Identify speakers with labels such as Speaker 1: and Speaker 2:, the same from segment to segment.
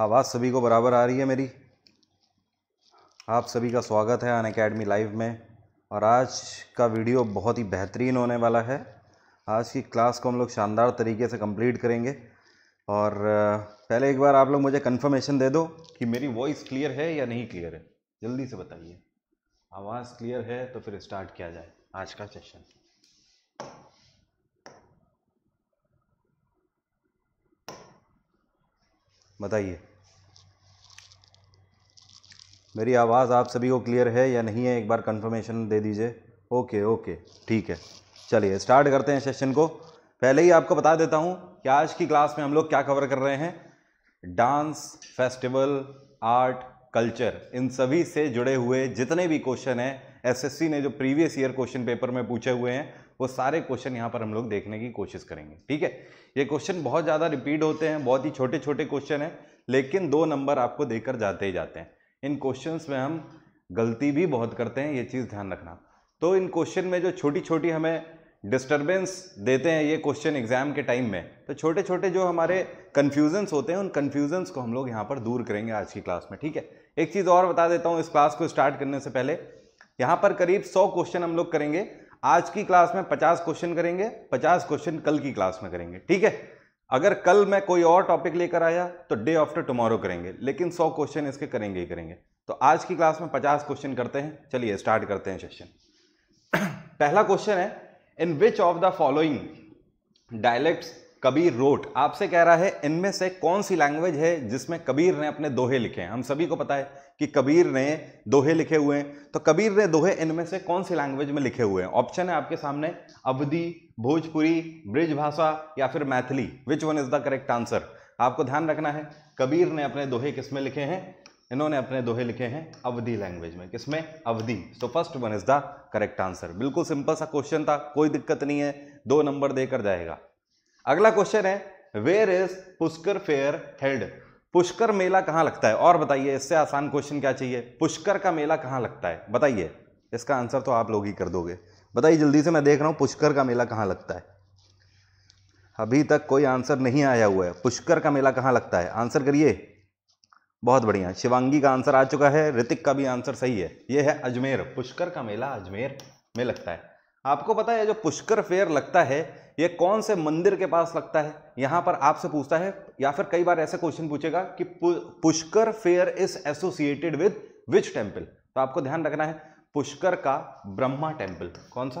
Speaker 1: आवाज़ सभी को बराबर आ रही है मेरी आप सभी का स्वागत है अन अकेडमी लाइव में और आज का वीडियो बहुत ही बेहतरीन होने वाला है आज की क्लास को हम लोग शानदार तरीके से कंप्लीट करेंगे और पहले एक बार आप लोग मुझे कंफर्मेशन दे दो कि मेरी वॉइस क्लियर है या नहीं क्लियर है जल्दी से बताइए आवाज़ क्लियर है तो फिर स्टार्ट किया जाए आज का सेशन बताइए मेरी आवाज़ आप सभी को क्लियर है या नहीं है एक बार कंफर्मेशन दे दीजिए ओके ओके ठीक है चलिए स्टार्ट करते हैं सेशन को पहले ही आपको बता देता हूँ कि आज की क्लास में हम लोग क्या कवर कर रहे हैं डांस फेस्टिवल आर्ट कल्चर इन सभी से जुड़े हुए जितने भी क्वेश्चन हैं एसएससी ने जो प्रीवियस ईयर क्वेश्चन पेपर में पूछे हुए हैं वो सारे क्वेश्चन यहाँ पर हम लोग देखने की कोशिश करेंगे ठीक है ये क्वेश्चन बहुत ज़्यादा रिपीट होते हैं बहुत ही छोटे छोटे क्वेश्चन हैं लेकिन दो नंबर आपको देकर जाते ही जाते हैं इन क्वेश्चंस में हम गलती भी बहुत करते हैं ये चीज़ ध्यान रखना तो इन क्वेश्चन में जो छोटी छोटी हमें डिस्टर्बेंस देते हैं ये क्वेश्चन एग्जाम के टाइम में तो छोटे छोटे जो हमारे कन्फ्यूजन्स होते हैं उन कन्फ्यूजन्स को हम लोग यहाँ पर दूर करेंगे आज की क्लास में ठीक है एक चीज़ और बता देता हूँ इस क्लास को स्टार्ट करने से पहले यहाँ पर करीब सौ क्वेश्चन हम लोग करेंगे आज की क्लास में पचास क्वेश्चन करेंगे पचास क्वेश्चन कल की क्लास में करेंगे ठीक है अगर कल मैं कोई और टॉपिक लेकर आया तो डे आफ्टर टुमारो करेंगे लेकिन सौ क्वेश्चन इसके करेंगे ही करेंगे तो आज की क्लास में पचास क्वेश्चन करते हैं चलिए स्टार्ट करते हैं सेशन पहला क्वेश्चन है in which of the following dialect Kabir wrote आपसे कह रहा है इनमें से कौन सी लैंग्वेज है जिसमें कबीर ने अपने दोहे लिखे हैं हम सभी को पता है कि कबीर ने दोहे लिखे हुए हैं तो कबीर ने दोहे इनमें से कौन सी लैंग्वेज में लिखे हुए हैं ऑप्शन है आपके सामने अवधि भोजपुरी ब्रिज भाषा या फिर Maithili which one is the correct answer आपको ध्यान रखना है कबीर ने अपने दोहे किस में लिखे हैं इन्होंने अपने दोहे लिखे हैं अवधि लैंग्वेज में किसमें Awadhi so first one is the correct answer बिल्कुल सिंपल सा क्वेश्चन था कोई दिक्कत नहीं है दो नंबर देकर जाएगा अगला क्वेश्चन है where is Pushkar fair held Pushkar मेला कहाँ लगता है और बताइए इससे आसान क्वेश्चन क्या चाहिए पुष्कर का मेला कहाँ लगता है बताइए इसका आंसर तो आप लोग ही कर दोगे बताइए जल्दी से मैं देख रहा हूँ पुष्कर का मेला कहाँ लगता है अभी तक कोई आंसर नहीं आया हुआ है पुष्कर का मेला कहाँ लगता है आंसर करिए बहुत बढ़िया शिवांगी का आंसर आ चुका है ऋतिक का भी आंसर सही है यह है अजमेर पुष्कर का मेला अजमेर में लगता है आपको पता है जो पुष्कर फेयर लगता है ये कौन से मंदिर के पास लगता है यहां पर आपसे पूछता है या फिर कई बार ऐसे क्वेश्चन पूछेगा कि Pushkar fair is associated with which temple तो आपको ध्यान रखना है पुष्कर का ब्रह्मा टेम्पल कौन सा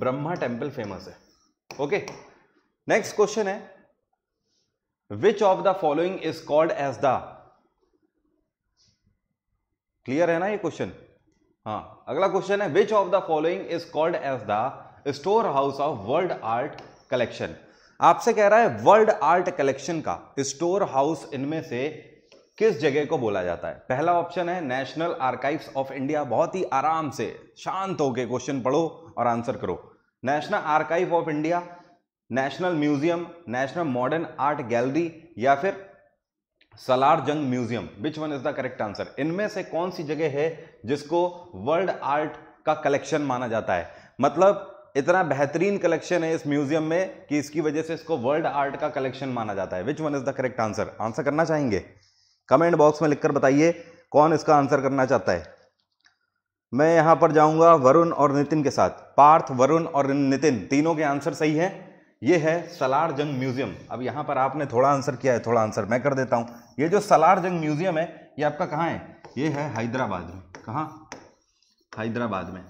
Speaker 1: ब्रह्मा टेम्पल फेमस है ओके नेक्स्ट क्वेश्चन है which of the following is called as the clear है ना ये क्वेश्चन हाँ अगला क्वेश्चन है which of the following is called as the store house of world art collection आपसे कह रहा है वर्ल्ड आर्ट कलेक्शन का स्टोर हाउस इनमें से किस जगह को बोला जाता है पहला ऑप्शन है नेशनल आर्काइव्स ऑफ इंडिया बहुत ही आराम से शांत होकर क्वेश्चन पढ़ो और आंसर करो national archive of India national museum national modern art gallery या फिर Salar Jung museum which one is the correct answer इनमें से कौन सी जगह है जिसको वर्ल्ड आर्ट का कलेक्शन माना जाता है मतलब इतना बेहतरीन कलेक्शन है इस म्यूजियम में कि इसकी वजह से इसको वर्ल्ड आर्ट का कलेक्शन माना जाता है which one is the correct answer answer करना चाहेंगे कमेंट बॉक्स में लिखकर बताइए कौन इसका आंसर करना चाहता है मैं यहां पर जाऊंगा वरुण और नितिन के साथ पार्थ वरुण और नितिन तीनों के आंसर सही हैं ये है सलार जंग म्यूज़ियम अब यहाँ पर आपने थोड़ा आंसर किया है थोड़ा आंसर मैं कर देता हूँ ये जो सलार जंग म्यूज़ियम है ये आपका कहाँ है ये है हैदराबाद में कहाँ हैदराबाद में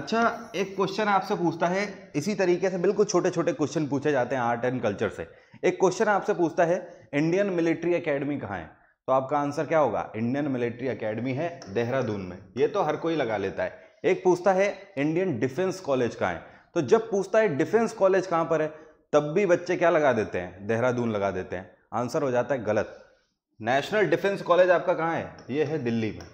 Speaker 1: अच्छा एक क्वेश्चन आपसे पूछता है इसी तरीके से बिल्कुल छोटे छोटे क्वेश्चन पूछे जाते हैं आर्ट एंड कल्चर से एक क्वेश्चन आपसे पूछता है इंडियन मिलिट्री अकेडमी कहाँ है तो आपका आंसर क्या होगा इंडियन मिलिट्री अकेडमी है देहरादून में ये तो हर कोई लगा लेता है एक पूछता है इंडियन डिफेंस कॉलेज कहाँ है तो जब पूछता है डिफेंस कॉलेज कहाँ पर है तब भी बच्चे क्या लगा देते हैं देहरादून लगा देते हैं आंसर हो जाता है गलत नेशनल डिफेंस कॉलेज आपका कहाँ है ये है दिल्ली में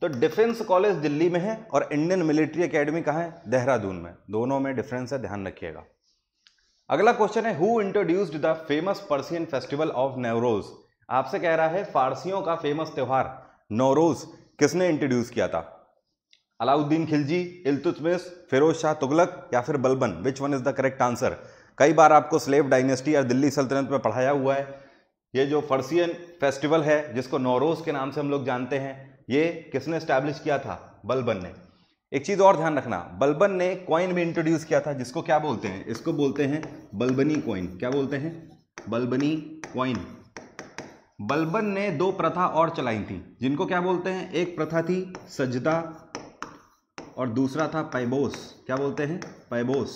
Speaker 1: तो डिफेंस कॉलेज दिल्ली में है और इंडियन मिलिट्री अकेडमी कहाँ है देहरादून में दोनों में डिफरेंस है ध्यान रखिएगा अगला क्वेश्चन है who introduced the famous Persian festival of Navroz आपसे कह रहा है फारसियों का फेमस त्यौहार नवरोज किसने इंट्रोड्यूस किया था अलाउद्दीन खिलजी इल्तुतमिस फिरोज शाह तुगलक या फिर Balban which one is the correct answer कई बार आपको स्लेव डायनेस्टी या दिल्ली सल्तनत में पढ़ाया हुआ है ये जो फर्सियन फेस्टिवल है जिसको नौरोज़ के नाम से हम लोग जानते हैं ये किसने स्टैब्लिश किया था बलबन ने एक चीज़ और ध्यान रखना बलबन ने कॉइन भी इंट्रोड्यूस किया था जिसको क्या बोलते हैं इसको बोलते हैं बलबनी कॉइन क्या बोलते हैं बलबनी कॉइन बलबन ने दो प्रथा और चलाई थी जिनको क्या बोलते हैं एक प्रथा थी सजदा और दूसरा था पैबोस क्या बोलते हैं पैबोस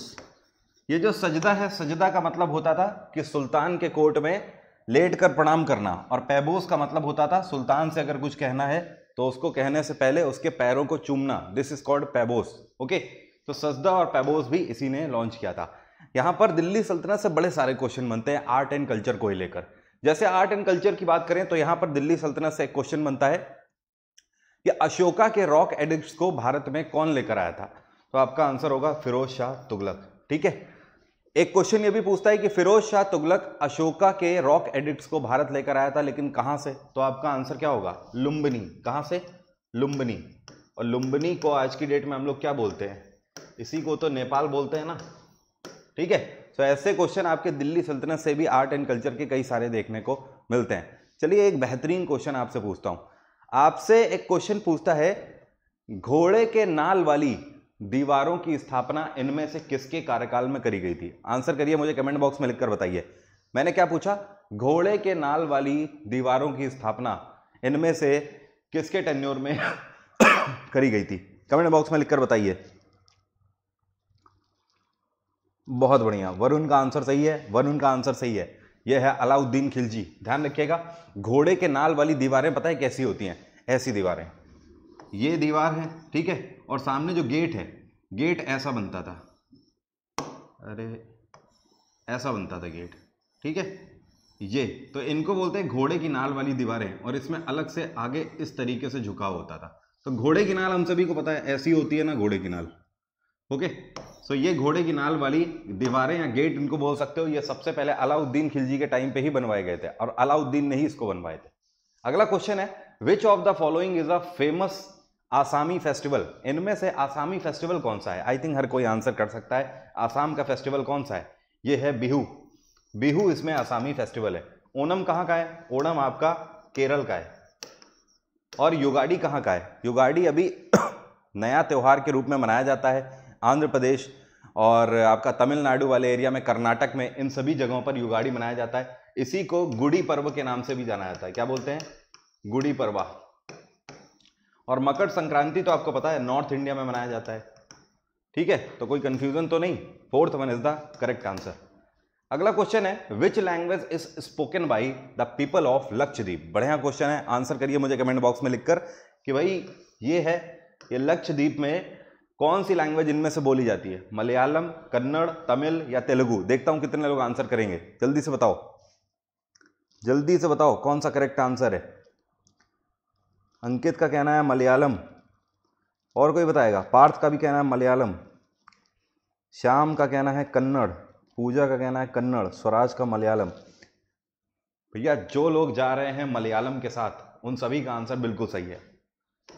Speaker 1: ये जो सजदा है सजदा का मतलब होता था कि सुल्तान के कोर्ट में लेट कर प्रणाम करना और पैबोस का मतलब होता था सुल्तान से अगर कुछ कहना है तो उसको कहने से पहले उसके पैरों को चूमना this is called paibos okay तो सजदा और पैबोस भी इसी ने लॉन्च किया था यहाँ पर दिल्ली सल्तनत से बड़े सारे क्वेश्चन बनते हैं आर्ट एंड कल्चर को ही लेकर जैसे आर्ट एंड कल्चर की बात करें तो यहाँ पर दिल्ली सल्तनत से एक क्वेश्चन बनता है कि अशोका के रॉक एडिक्ट को भारत में कौन लेकर आया था तो आपका आंसर होगा फिरोज शाह तुगलक ठीक है एक क्वेश्चन ये भी पूछता है कि फिरोज शाह तुगलक अशोका के रॉक एडिक्ट को भारत लेकर आया था लेकिन कहां से तो आपका आंसर क्या होगा लुम्बनी कहां से लुम्बनी और लुम्बनी को आज की डेट में हम लोग क्या बोलते हैं इसी को तो नेपाल बोलते हैं ना ठीक है तो ऐसे क्वेश्चन आपके दिल्ली सल्तनत से भी आर्ट एंड कल्चर के कई सारे देखने को मिलते हैं चलिए एक बेहतरीन क्वेश्चन आपसे पूछता हूँ आपसे एक क्वेश्चन पूछता है घोड़े के नाल वाली दीवारों की स्थापना इनमें से किसके कार्यकाल में करी गई थी आंसर करिए मुझे कमेंट बॉक्स में लिखकर बताइए मैंने क्या पूछा घोड़े के नाल वाली दीवारों की स्थापना इनमें से किसके टेन्योर में करी गई थी कमेंट बॉक्स में लिखकर बताइए बहुत बढ़िया वरुण का आंसर सही है वरुण का आंसर सही है यह है अलाउद्दीन खिलजी ध्यान रखिएगा घोड़े के नाल वाली दीवारें पता है कैसी होती हैं ऐसी दीवारें ये दीवार है ठीक है और सामने जो गेट है गेट ऐसा बनता था अरे ऐसा बनता था गेट ठीक है ये तो इनको बोलते हैं घोड़े की नाल वाली दीवारें और इसमें अलग से आगे इस तरीके से झुकाव होता था तो घोड़े की नाल हम सभी को पता है ऐसी होती है ना घोड़े की नाल ओके सो ये घोड़े की नाल वाली दीवारें या गेट इनको बोल सकते हो ये सबसे पहले अलाउद्दीन खिलजी के टाइम पे ही बनवाए गए थे और अलाउद्दीन ने ही इसको बनवाए थे अगला क्वेश्चन है which of the following is a famous Assamese festival इनमें से आसामी फेस्टिवल कौन सा है आई थिंक हर कोई आंसर कर सकता है आसाम का फेस्टिवल कौन सा है ये है बिहू बिहू इसमें आसामी फेस्टिवल है ओणम कहाँ का है ओणम आपका केरल का है और युगाड़ी कहाँ का है युगाड़ी अभी नया त्यौहार के रूप में मनाया जाता है आंध्र प्रदेश और आपका तमिलनाडु वाले एरिया में कर्नाटक में इन सभी जगहों पर युगाड़ी मनाया जाता है इसी को गुड़ी पर्व के नाम से भी जाना जाता है क्या बोलते हैं गुड़ी पर्वा और मकर संक्रांति तो आपको पता है नॉर्थ इंडिया में मनाया जाता है ठीक है तो कोई कंफ्यूजन तो नहीं fourth one is the correct answer अगला क्वेश्चन है which language is spoken by the people of Lakshadweep बढ़िया क्वेश्चन है आंसर करिए मुझे कमेंट बॉक्स में लिखकर कि भाई ये है ये लक्षद्वीप में कौन सी लैंग्वेज इनमें से बोली जाती है मलयालम कन्नड़ तमिल या तेलुगु देखता हूं कितने लोग आंसर करेंगे जल्दी से बताओ जल्दी से बताओ कौन सा करेक्ट आंसर है अंकित का कहना है मलयालम और कोई बताएगा पार्थ का भी कहना है मलयालम श्याम का कहना है कन्नड़ पूजा का कहना है कन्नड़ स्वराज का मलयालम भैया जो लोग जा रहे हैं मलयालम के साथ उन सभी का आंसर बिल्कुल सही है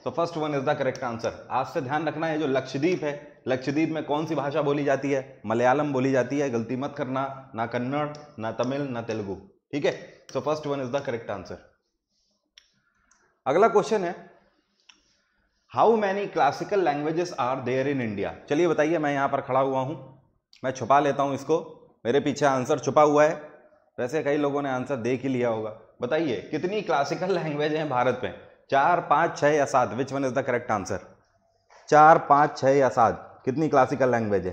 Speaker 1: so first one is the correct answer आज से ध्यान रखना है जो लक्षद्वीप है लक्षद्वीप में कौन सी भाषा बोली जाती है मलयालम बोली जाती है गलती मत करना ना कन्नड़ ना तमिल ना तेलुगु ठीक है so first one is the correct answer अगला क्वेश्चन है how many classical languages are there in India चलिए बताइए मैं यहाँ पर खड़ा हुआ हूँ मैं छुपा लेता हूँ इसको मेरे पीछे आंसर छुपा हुआ है वैसे कई लोगों ने आंसर देख ही लिया होगा बताइए कितनी क्लासिकल लैंग्वेज हैं भारत में चार पाँच छः या सात which one is the correct answer चार पाँच छः या सात कितनी क्लासिकल लैंग्वेज है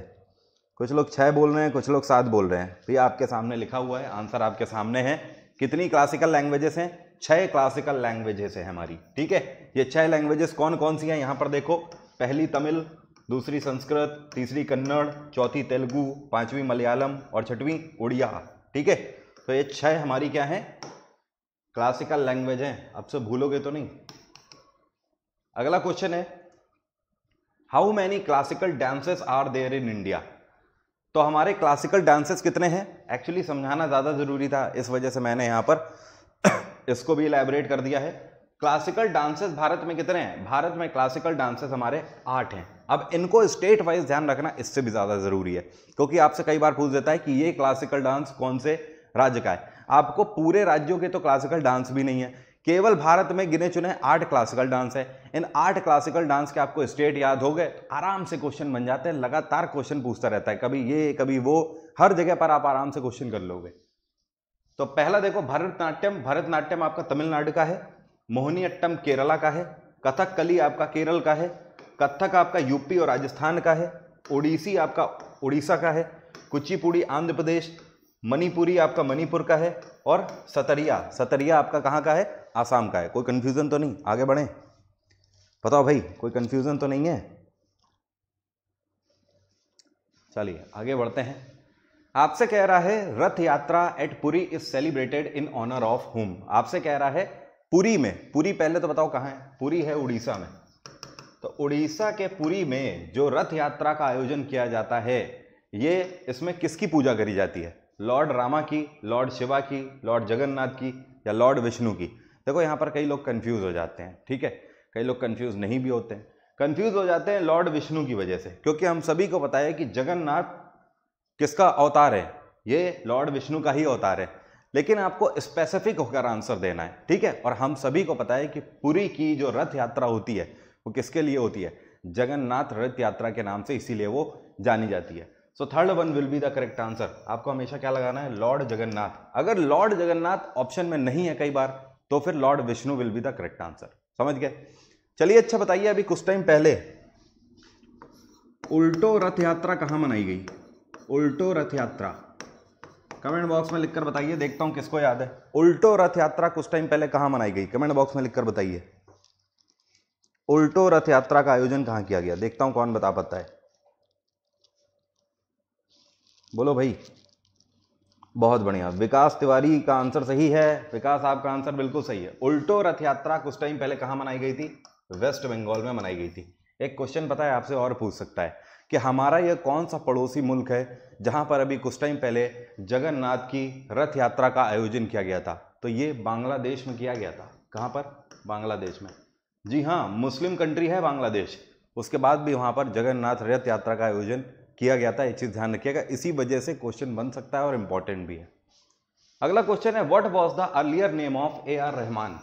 Speaker 1: कुछ लोग छः बोल रहे हैं कुछ लोग सात बोल रहे हैं तो ये आपके सामने लिखा हुआ है आंसर आपके सामने है कितनी क्लासिकल लैंग्वेजेस हैं छः क्लासिकल लैंग्वेजेस हैं हमारी ठीक है ये छः लैंग्वेजेस कौन कौन सी हैं यहाँ पर देखो पहली तमिल दूसरी संस्कृत तीसरी कन्नड़ चौथी तेलुगु पांचवी मलयालम और छठवीं उड़िया ठीक है तो ये छः हमारी क्या है क्लासिकल लैंग्वेज है अब से भूलोगे तो नहीं अगला क्वेश्चन है how many classical dances are there in India तो हमारे क्लासिकल डांसेस कितने हैं एक्चुअली समझाना ज़्यादा ज़रूरी था इस वजह से मैंने यहाँ पर इसको भी इलेबरेट कर दिया है क्लासिकल डांसेस भारत में कितने हैं भारत में क्लासिकल डांसेस हमारे आठ हैं अब इनको स्टेट वाइज ध्यान रखना इससे भी ज़्यादा ज़रूरी है क्योंकि आपसे कई बार पूछ देता है कि ये क्लासिकल डांस कौन से राज्य का है आपको पूरे राज्यों के तो क्लासिकल डांस भी नहीं है केवल भारत में गिने चुने आठ क्लासिकल डांस है इन आठ क्लासिकल डांस के आपको स्टेट याद हो गए तो आराम से क्वेश्चन बन जाते हैं लगातार क्वेश्चन पूछता रहता है कभी ये कभी वो हर जगह पर आप आराम से क्वेश्चन कर लोगे तो पहला देखो भरतनाट्यम भरतनाट्यम आपका तमिलनाडु का है मोहिनीअट्टम केरला का है कथक कली आपका केरल का है कथक आपका यूपी और राजस्थान का है ओडिसी आपका उड़ीसा का है कुचिपुड़ी आंध्र प्रदेश मणिपुरी आपका मणिपुर का है और सतरिया सतरिया आपका कहाँ का है आसाम का है कोई कन्फ्यूज़न तो नहीं आगे बढ़ें बताओ भाई कोई कन्फ्यूज़न तो नहीं है चलिए आगे बढ़ते हैं आपसे कह रहा है Rath Yatra at Puri is celebrated in honour of whom आपसे कह रहा है पुरी में पुरी पहले तो बताओ कहाँ है पुरी है उड़ीसा में तो उड़ीसा के पुरी में जो रथ यात्रा का आयोजन किया जाता है ये इसमें किसकी पूजा करी जाती है लॉर्ड रामा की लॉर्ड शिवा की लॉर्ड जगन्नाथ की या लॉर्ड विष्णु की देखो यहाँ पर कई लोग कन्फ्यूज़ हो जाते हैं ठीक है कई लोग कन्फ्यूज़ नहीं भी होते हैं कन्फ्यूज़ हो जाते हैं लॉर्ड विष्णु की वजह से क्योंकि हम सभी को पता है कि जगन्नाथ किसका अवतार है ये लॉर्ड विष्णु का ही अवतार है लेकिन आपको स्पेसिफिक होकर आंसर देना है ठीक है और हम सभी को पता है कि पुरी की जो रथ यात्रा होती है वो किसके लिए होती है जगन्नाथ रथ यात्रा के नाम से इसीलिए वो जानी जाती है so third one will be the correct answer आपको हमेशा क्या लगाना है लॉर्ड जगन्नाथ अगर लॉर्ड जगन्नाथ ऑप्शन में नहीं है कई बार तो फिर lord Vishnu will be the correct answer समझ गए चलिए अच्छा बताइए अभी कुछ टाइम पहले उल्टो रथ यात्रा कहाँ मनाई गई उल्टो रथ यात्रा कमेंट बॉक्स में लिखकर बताइए देखता हूं किसको याद है उल्टो रथ यात्रा कुछ टाइम पहले कहाँ मनाई गई कमेंट बॉक्स में लिखकर बताइए उल्टो रथ यात्रा का आयोजन कहाँ किया गया देखता हूं कौन बता पाता है बोलो भाई बहुत बढ़िया विकास तिवारी का आंसर सही है विकास आपका आंसर बिल्कुल सही है उल्टो रथ यात्रा कुछ टाइम पहले कहाँ मनाई गई थी वेस्ट बंगाल में मनाई गई थी एक क्वेश्चन पता है आपसे और पूछ सकता है कि हमारा यह कौन सा पड़ोसी मुल्क है जहाँ पर अभी कुछ टाइम पहले जगन्नाथ की रथ यात्रा का आयोजन किया गया था तो ये बांग्लादेश में किया गया था कहाँ पर बांग्लादेश में जी हाँ मुस्लिम कंट्री है बांग्लादेश उसके बाद भी वहाँ पर जगन्नाथ रथ यात्रा का आयोजन किया गया था ये चीज़ ध्यान रखिएगा इसी वजह से क्वेश्चन बन सकता है और इम्पॉर्टेंट भी है अगला क्वेश्चन है what was the earlier name of A R Rahman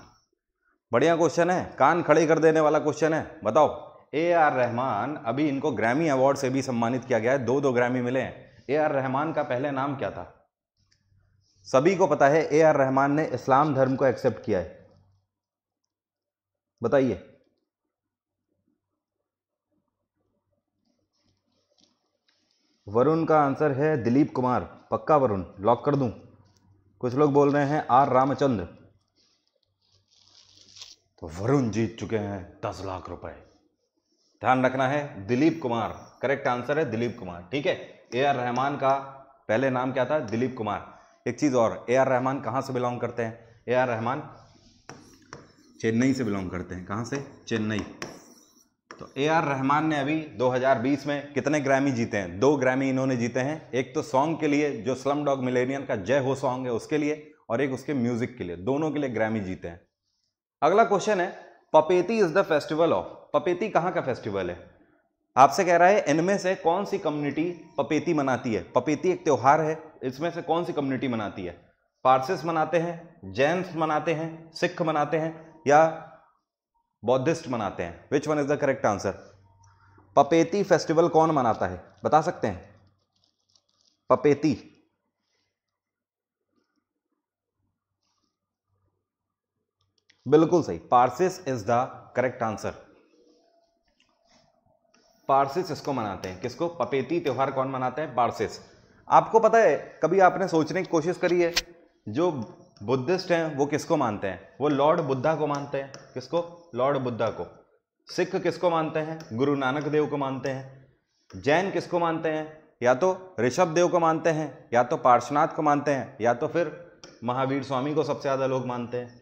Speaker 1: बढ़िया क्वेश्चन है कान खड़े कर देने वाला क्वेश्चन है बताओ ए आर रहमान अभी इनको ग्रैमी अवार्ड से भी सम्मानित किया गया है दो दो ग्रैमी मिले हैं ए आर रहमान का पहले नाम क्या था सभी को पता है ए आर रहमान ने इस्लाम धर्म को एक्सेप्ट किया है बताइए वरुण का आंसर है दिलीप कुमार पक्का वरुण लॉक कर दूं कुछ लोग बोल रहे हैं आर रामचंद्र तो वरुण जीत चुके हैं दस लाख रुपए ध्यान रखना है दिलीप कुमार करेक्ट आंसर है दिलीप कुमार ठीक है ए आर रहमान का पहले नाम क्या था दिलीप कुमार एक चीज़ और ए आर रहमान कहाँ से बिलोंग करते हैं ए आर रहमान चेन्नई से बिलोंग करते हैं कहाँ से चेन्नई तो ए आर रहमान ने अभी 2020 में कितने ग्रैमी जीते हैं दो ग्रैमी इन्होंने जीते हैं एक तो सॉन्ग के लिए जो स्लम डॉग मिलेनियन का जय हो सॉन्ग है उसके लिए और एक उसके म्यूजिक के लिए दोनों के लिए ग्रैमी जीते हैं अगला क्वेश्चन है Pateti is the festival of Pateti कहाँ का फेस्टिवल है आपसे कह रहा है इनमें से कौन सी कम्युनिटी पपेती मनाती है पपेती एक त्यौहार है इसमें से कौन सी कम्युनिटी मनाती है पारसिस मनाते हैं जैन्स मनाते हैं सिख मनाते हैं या बौद्धिस्ट मनाते हैं which one is the correct answer Pateti festival कौन मनाता है बता सकते हैं पपेती बिल्कुल सही Parsis is the correct answer Parsis इसको मनाते हैं किसको पपेती त्यौहार कौन मनाते हैं पार्सिस आपको पता है कभी आपने सोचने की कोशिश करी है जो बुद्धिस्ट हैं वो किसको मानते हैं वो लॉर्ड बुद्धा को मानते हैं किसको लॉर्ड बुद्धा को सिख किसको मानते हैं गुरु नानक देव को मानते हैं जैन किसको मानते हैं या तो ऋषभ देव को मानते हैं या तो पार्शनाथ को मानते हैं या तो फिर महावीर स्वामी को सबसे ज़्यादा लोग मानते हैं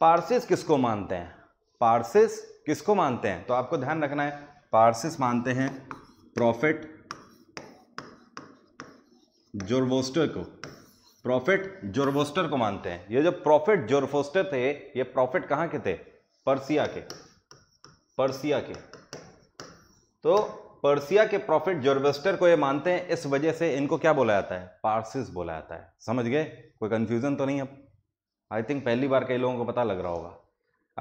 Speaker 1: पारसिस किसको मानते हैं पारसिस किसको मानते हैं तो आपको ध्यान रखना है पारसिस मानते हैं प्रॉफिट जोरवोस्टर को प्रॉफिट जोरबोस्टर को मानते हैं ये जो प्रॉफिट जोरफोस्टर थे ये प्रॉफिट कहाँ के थे पर्सिया के पर्सिया के तो पर्सिया के प्रॉफिट जोरबोस्टर को ये मानते हैं इस वजह से इनको क्या बोला जाता है पार्सिस बोला जाता है समझ गए कोई कंफ्यूजन तो नहीं अब आई थिंक पहली बार कई लोगों को पता लग रहा होगा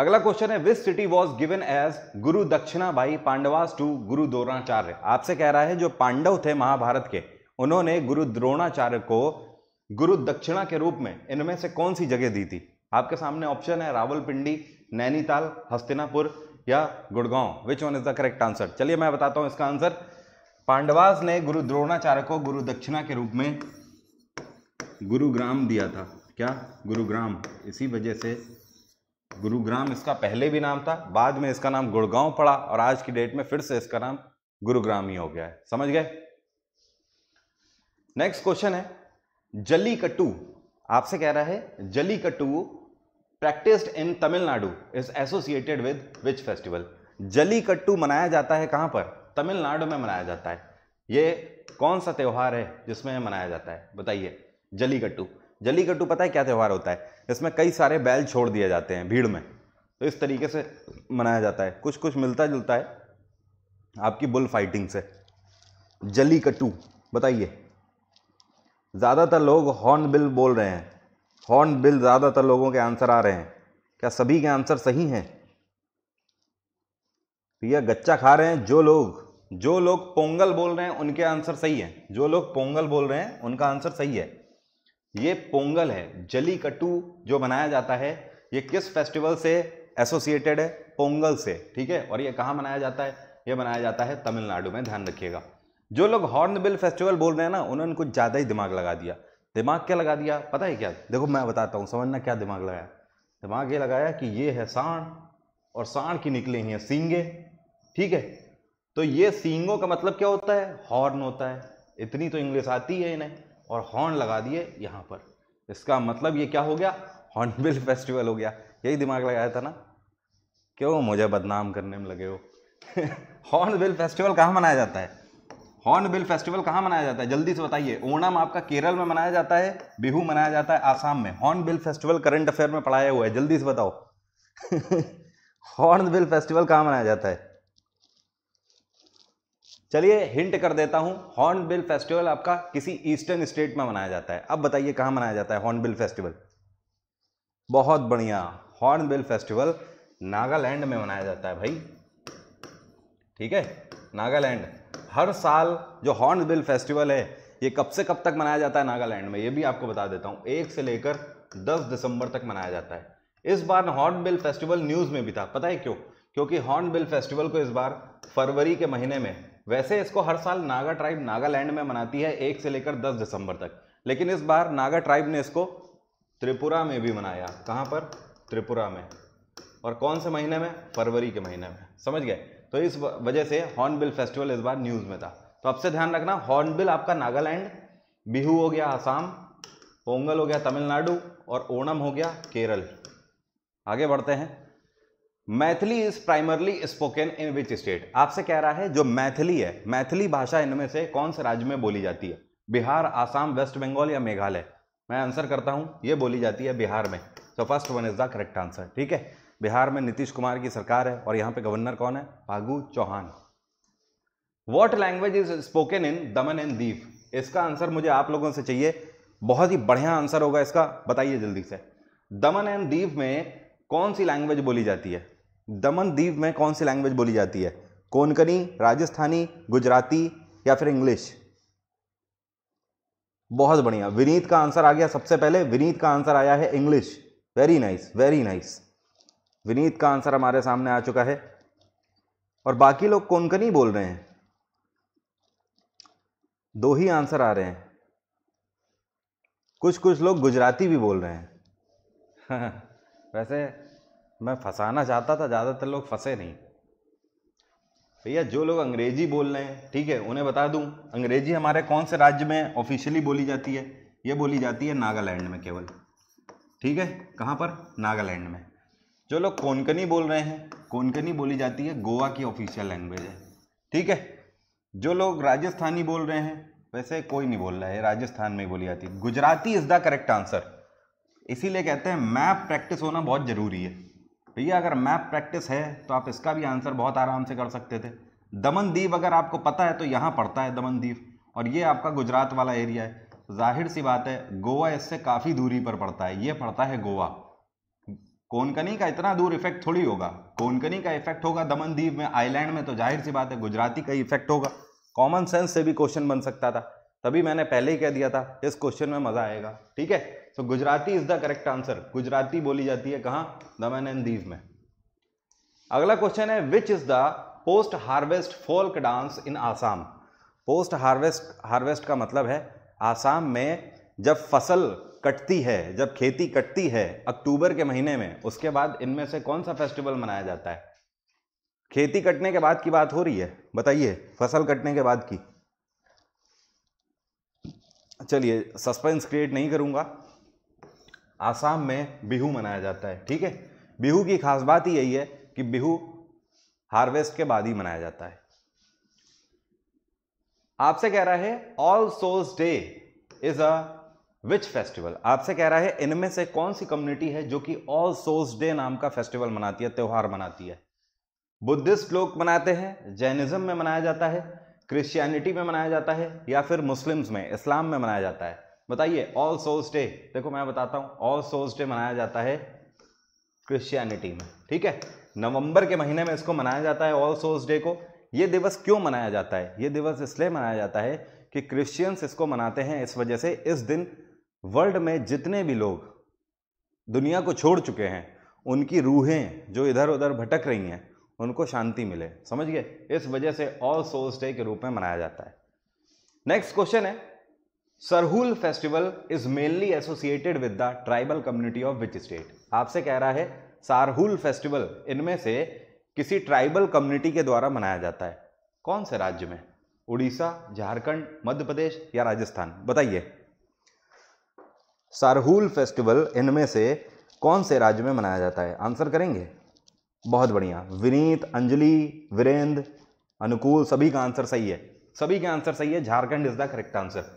Speaker 1: अगला क्वेश्चन है विस सिटी वॉज गिवन एज गुरु दक्षिणा भाई पांडवास टू गुरु द्रोणाचार्य आपसे कह रहा है जो पांडव थे महाभारत के उन्होंने गुरु द्रोणाचार्य को गुरु दक्षिणा के रूप में इनमें से कौन सी जगह दी थी आपके सामने ऑप्शन है रावलपिंडी नैनीताल हस्तिनापुर या Gurgaon which one is the correct answer चलिए मैं बताता हूं इसका आंसर पांडवास ने गुरु द्रोणाचार्य को गुरु दक्षिणा के रूप में गुरुग्राम दिया था क्या गुरुग्राम इसी वजह से गुरुग्राम इसका पहले भी नाम था बाद में इसका नाम गुड़गांव पड़ा और आज की डेट में फिर से इसका नाम गुरुग्राम ही हो गया है समझ गए नेक्स्ट क्वेश्चन है जली कट्टू आपसे कह रहा है Jallikattu practised in Tamil Nadu is associated with which festival Jallikattu मनाया जाता है कहां पर तमिलनाडु में मनाया जाता है ये कौन सा त्यौहार है जिसमें मनाया जाता है बताइए जली जली कट्टू पता है क्या त्यौहार होता है इसमें कई सारे बैल छोड़ दिए जाते हैं भीड़ में तो इस तरीके से मनाया जाता है कुछ कुछ मिलता जुलता है आपकी बुल फाइटिंग से जली कट्टू बताइए ज़्यादातर लोग हॉर्न बिल बोल रहे हैं हॉर्न बिल ज़्यादातर लोगों के आंसर आ रहे हैं क्या सभी के आंसर सही हैं भैया गच्चा खा रहे हैं जो लोग जो लोग पोंगल बोल रहे हैं उनके आंसर सही है जो लोग पोंगल बोल रहे हैं उनका आंसर सही है ये पोंगल है जली कट्टू जो बनाया जाता है ये किस फेस्टिवल से एसोसिएटेड है पोंगल से ठीक है और ये कहाँ मनाया जाता है ये मनाया जाता है तमिलनाडु में ध्यान रखिएगा जो लोग हॉर्नबिल फेस्टिवल बोल रहे हैं ना उन्होंने कुछ ज़्यादा ही दिमाग लगा दिया दिमाग क्या लगा दिया पता है क्या देखो मैं बताता हूँ समझना क्या दिमाग लगाया दिमाग ये लगाया कि ये है साण और साण की निकले हैं सींगे ठीक है तो ये सींगों का मतलब क्या होता है हॉर्न होता है इतनी तो इंग्लिश आती है इन्हें और हॉर्न लगा दिए यहाँ पर इसका मतलब ये क्या हो गया हॉर्नबिल फेस्टिवल हो गया यही दिमाग लगाया था ना क्यों मुझे बदनाम करने में लगे हो हॉर्नबिल फेस्टिवल कहाँ मनाया जाता है हॉर्नबिल फेस्टिवल कहाँ मनाया जाता है जल्दी से बताइए ओणम आपका केरल में मनाया जाता है बिहू मनाया जाता है आसाम में हॉर्नबिल फेस्टिवल करंट अफेयर में पढ़ाया हुआ है जल्दी से बताओ हॉर्नबिल फेस्टिवल कहाँ मनाया जाता है चलिए हिंट कर देता हूं हॉर्नबिल फेस्टिवल आपका किसी ईस्टर्न स्टेट में मनाया जाता है अब बताइए कहाँ मनाया जाता है हॉर्नबिल फेस्टिवल बहुत बढ़िया हॉर्नबिल फेस्टिवल नागालैंड में मनाया जाता है भाई ठीक है नागालैंड हर साल जो हॉर्नबिल फेस्टिवल है ये कब से कब तक मनाया जाता है नागालैंड में ये भी आपको बता देता हूँ एक से लेकर दस दिसंबर तक मनाया जाता है इस बार हॉर्नबिल फेस्टिवल न्यूज़ में भी था पता है क्यों क्योंकि हॉर्नबिल फेस्टिवल को इस बार फरवरी के महीने में वैसे इसको हर साल नागा ट्राइब नागालैंड में मनाती है एक से लेकर दस दिसंबर तक लेकिन इस बार नागा ट्राइब ने इसको त्रिपुरा में भी मनाया कहाँ पर त्रिपुरा में और कौन से महीने में फरवरी के महीने में समझ गए तो इस वजह से हॉर्नबिल फेस्टिवल इस बार न्यूज़ में था तो आपसे ध्यान रखना हॉर्नबिल आपका नागालैंड बिहू हो गया आसाम पोंगल हो गया तमिलनाडु और ओणम हो गया केरल आगे बढ़ते हैं Maithili is primarily spoken in which state आपसे कह रहा है जो मैथिली है मैथिली भाषा इनमें से कौन से राज्य में बोली जाती है बिहार आसाम वेस्ट बंगाल या मेघालय मैं आंसर करता हूं ये बोली जाती है बिहार में so first one is the correct answer ठीक है बिहार में नीतीश कुमार की सरकार है और यहां पे गवर्नर कौन है Phagu Chauhan what language is spoken in Daman and दीप इसका आंसर मुझे आप लोगों से चाहिए बहुत ही बढ़िया आंसर होगा इसका बताइए जल्दी से दमन एंड दीप में कौन सी लैंग्वेज बोली जाती है दमन दीप में कौन सी लैंग्वेज बोली जाती है कोंकणी राजस्थानी गुजराती या फिर इंग्लिश बहुत बढ़िया विनीत का आंसर आ गया सबसे पहले विनीत का आंसर आया है English very nice very nice Vineet का आंसर हमारे सामने आ चुका है और बाकी लोग कोंकनी बोल रहे हैं दो ही आंसर आ रहे हैं कुछ कुछ लोग गुजराती भी बोल रहे हैं वैसे मैं फंसाना चाहता था ज़्यादातर लोग फंसे नहीं भैया जो लोग अंग्रेजी बोल रहे हैं ठीक है उन्हें बता दूं अंग्रेजी हमारे कौन से राज्य में ऑफिशियली बोली जाती है ये बोली जाती है नागालैंड में केवल ठीक है कहाँ पर नागालैंड में जो लोग कोंकनी बोल रहे हैं कोंकनी बोली जाती है गोवा की ऑफिशियल लैंग्वेज है ठीक है जो लोग राजस्थानी बोल रहे हैं वैसे कोई नहीं बोल रहा है राजस्थान में बोली जाती है Gujarati is the correct answer इसीलिए कहते हैं मैप प्रैक्टिस होना बहुत ज़रूरी है भैया अगर मैप प्रैक्टिस है तो आप इसका भी आंसर बहुत आराम से कर सकते थे दमन दीप अगर आपको पता है तो यहाँ पड़ता है दमन दीप और ये आपका गुजरात वाला एरिया है जाहिर सी बात है गोवा इससे काफ़ी दूरी पर पड़ता है ये पड़ता है गोवा कोनकनी का इतना दूर इफेक्ट थोड़ी होगा कोनकनी का इफेक्ट होगा दमन दीव में आइलैंड में तो जाहिर सी बात है गुजराती का इफेक्ट होगा कॉमन सेंस से भी क्वेश्चन बन सकता था तभी मैंने पहले ही कह दिया था इस क्वेश्चन में मजा आएगा ठीक है so Gujarati is the correct answer Gujarati बोली जाती है कहाँ दमन एंड दीव में अगला क्वेश्चन है which is the post harvest folk dance in Assam post harvest harvest का मतलब है आसाम में जब फसल कटती है जब खेती कटती है अक्टूबर के महीने में उसके बाद इनमें से कौन सा फेस्टिवल मनाया जाता है खेती कटने के बाद की बात हो रही है बताइए फसल कटने के बाद की चलिए सस्पेंस क्रिएट नहीं करूंगा आसाम में बिहू मनाया जाता है ठीक है बिहू की खास बात ही यही है कि बिहू हार्वेस्ट के बाद ही मनाया जाता है आपसे कह रहा है all souls day is a which festival आपसे कह रहा है इनमें से कौन सी कम्युनिटी है जो कि ऑल सोल्स डे नाम का फेस्टिवल मनाती है त्यौहार मनाती है बुद्धिस्ट लोग मनाते हैं जैनिज्म में मनाया जाता है क्रिश्चियनिटी में मनाया जाता है या फिर मुस्लिम्स में इस्लाम में मनाया जाता है बताइए ऑल सोल्स डे देखो मैं बताता हूँ ऑल सोल्स डे मनाया जाता है क्रिश्चियनिटी में ठीक है नवंबर के महीने में इसको मनाया जाता है ऑल सोल्स डे को ये दिवस क्यों मनाया जाता है ये दिवस इसलिए मनाया जाता है कि क्रिश्चियंस इसको मनाते हैं इस वजह से इस दिन वर्ल्ड में जितने भी लोग दुनिया को छोड़ चुके हैं उनकी रूहें जो इधर उधर भटक रही हैं उनको शांति मिले समझ गए इस वजह से ऑल सोल्स डे के रूप में मनाया जाता है नेक्स्ट क्वेश्चन है Sarhul festival is mainly associated with the tribal community of which state आपसे कह रहा है सारहुल फेस्टिवल इनमें से किसी ट्राइबल कम्युनिटी के द्वारा मनाया जाता है कौन से राज्य में उड़ीसा झारखंड मध्य प्रदेश या राजस्थान बताइए सारहूल फेस्टिवल इनमें से कौन से राज्य में मनाया जाता है आंसर करेंगे बहुत बढ़िया विनीत अंजलि वीरेंद्र अनुकूल सभी का आंसर सही है सभी का आंसर सही है Jharkhand is the correct answer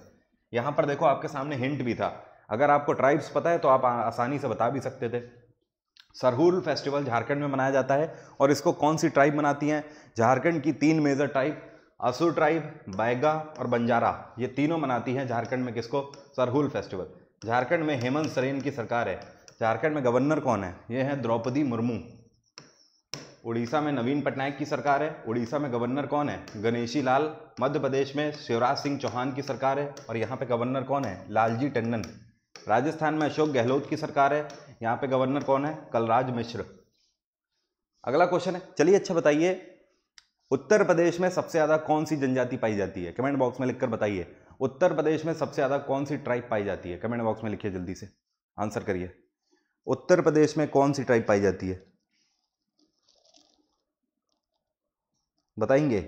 Speaker 1: यहाँ पर देखो आपके सामने हिंट भी था अगर आपको ट्राइब्स पता है तो आप आसानी से बता भी सकते थे सरहूल फेस्टिवल झारखंड में मनाया जाता है और इसको कौन सी ट्राइब मनाती हैं झारखंड की तीन major tribe Asur tribe Baiga और बंजारा ये तीनों मनाती हैं झारखंड में किसको सरहुल फेस्टिवल झारखंड में हेमंत सरेन की सरकार है झारखंड में गवर्नर कौन है ये है द्रौपदी मुर्मू उड़ीसा में नवीन पटनायक की सरकार है उड़ीसा में गवर्नर कौन है गणेशी लाल मध्य प्रदेश में शिवराज सिंह चौहान की सरकार है और यहाँ पे गवर्नर कौन है लालजी टंडन राजस्थान में अशोक गहलोत की सरकार है यहाँ पे गवर्नर कौन है कलराज मिश्र अगला क्वेश्चन है चलिए अच्छा बताइए उत्तर प्रदेश में सबसे ज़्यादा कौन सी जनजाति पाई जाती है कमेंट बॉक्स में लिखकर बताइए उत्तर प्रदेश में सबसे ज़्यादा कौन सी ट्राइब पाई जाती है कमेंट बॉक्स में लिखिए जल्दी से आंसर करिए उत्तर प्रदेश में कौन सी ट्राइब पाई जाती है बताएंगे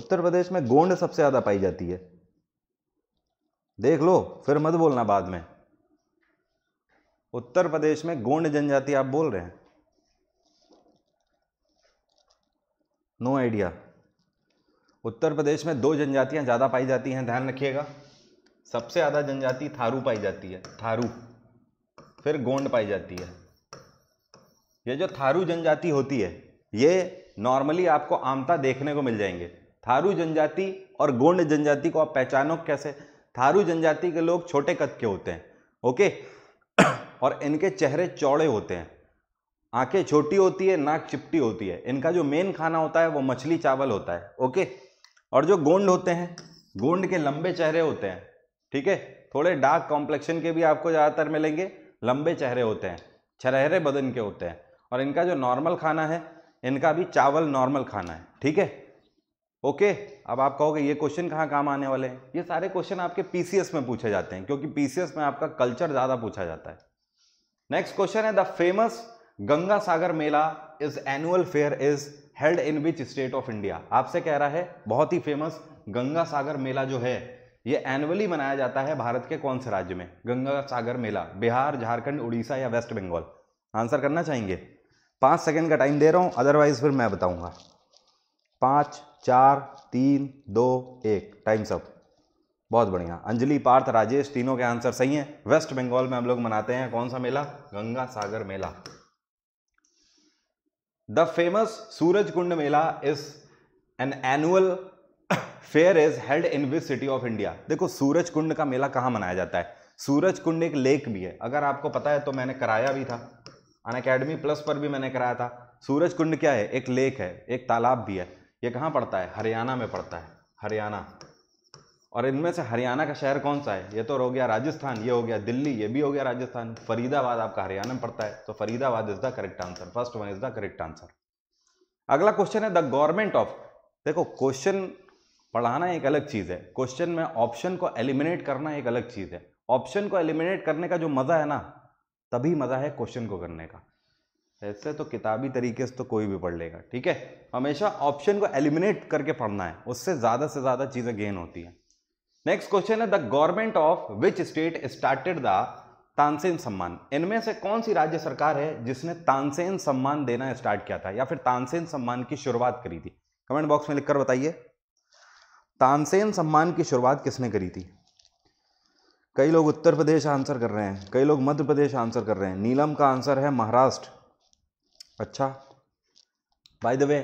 Speaker 1: उत्तर प्रदेश में गोंड सबसे ज़्यादा पाई जाती है देख लो फिर मत बोलना बाद में उत्तर प्रदेश में गोंड जनजाति आप बोल रहे हैं no no idea Uttar Pradesh में दो जनजातियाँ ज़्यादा पाई जाती हैं ध्यान रखिएगा सबसे ज़्यादा जनजाति थारू पाई जाती है थारू फिर गोंड पाई जाती है ये जो थारू जनजाति होती है ये नॉर्मली आपको आमता देखने को मिल जाएंगे थारू जनजाति और गोंड जनजाति को आप पहचानो कैसे थारू जनजाति के लोग छोटे कद के होते हैं ओके और इनके चेहरे चौड़े होते हैं आंखें छोटी होती है नाक चिपटी होती है इनका जो मेन खाना होता है वो मछली चावल होता है ओके और जो गोंड होते हैं गोंड के लंबे चेहरे होते हैं ठीक है थोड़े डार्क कॉम्प्लेक्शन के भी आपको ज़्यादातर मिलेंगे लंबे चेहरे होते हैं चरहरे बदन के होते हैं और इनका जो नॉर्मल खाना है इनका भी चावल नॉर्मल खाना है ठीक है ओके अब आप कहोगे ये क्वेश्चन कहाँ काम आने वाले हैं ये सारे क्वेश्चन आपके पीसीएस में पूछे जाते हैं क्योंकि पीसीएस में आपका कल्चर ज़्यादा पूछा जाता है नेक्स्ट क्वेश्चन है the famous Ganga Sagar mela is annual fair is held in which state of India आपसे कह रहा है बहुत ही फेमस गंगा सागर मेला जो है ये एनुअली मनाया जाता है भारत के कौन से राज्य में गंगा सागर मेला बिहार झारखंड उड़ीसा या वेस्ट बंगाल आंसर करना चाहेंगे पाँच सेकेंड का टाइम दे रहा हूँ अदरवाइज फिर मैं बताऊँगा पाँच चार तीन दो एक टाइम्स सब बहुत बढ़िया अंजलि पार्थ राजेश तीनों के आंसर सही हैं वेस्ट बंगाल में हम लोग मनाते हैं कौन सा मेला गंगा सागर मेला the famous Suraj Kund mela is an annual fair is held in which city of India देखो सूरज कुंड का मेला कहाँ मनाया जाता है सूरज कुंड एक लेक भी है अगर आपको पता है तो मैंने कराया भी था अन अकेडमी प्लस पर भी मैंने कराया था सूरज कुंड क्या है एक लेक है एक तालाब भी है ये कहाँ पड़ता है हरियाणा में पड़ता है हरियाणा और इनमें से हरियाणा का शहर कौन सा है ये तो हो गया राजस्थान ये हो गया दिल्ली ये भी हो गया राजस्थान फरीदाबाद आपका हरियाणा में पड़ता है तो Faridabad is the correct answer first one is the correct answer अगला क्वेश्चन है द गवर्नमेंट ऑफ देखो क्वेश्चन पढ़ाना एक अलग चीज़ है क्वेश्चन में ऑप्शन को एलिमिनेट करना एक अलग चीज़ है ऑप्शन को एलिमिनेट करने का जो मज़ा है ना तभी मज़ा है क्वेश्चन को करने का ऐसे तो किताबी तरीके से तो कोई भी पढ़ लेगा ठीक है हमेशा ऑप्शन को एलिमिनेट करके पढ़ना है उससे ज़्यादा से ज़्यादा चीज़ें गेन होती हैं नेक्स्ट क्वेश्चन है the government of which state started the Tansen Samman इनमें से कौन सी राज्य सरकार है जिसने तानसेन सम्मान देना स्टार्ट किया था या फिर तानसेन सम्मान की शुरुआत करी थी कमेंट बॉक्स में लिखकर बताइए तानसेन सम्मान की शुरुआत किसने करी थी कई लोग उत्तर प्रदेश आंसर कर रहे हैं कई लोग मध्य प्रदेश आंसर कर रहे हैं नीलम का आंसर है महाराष्ट्र अच्छा बाय द वे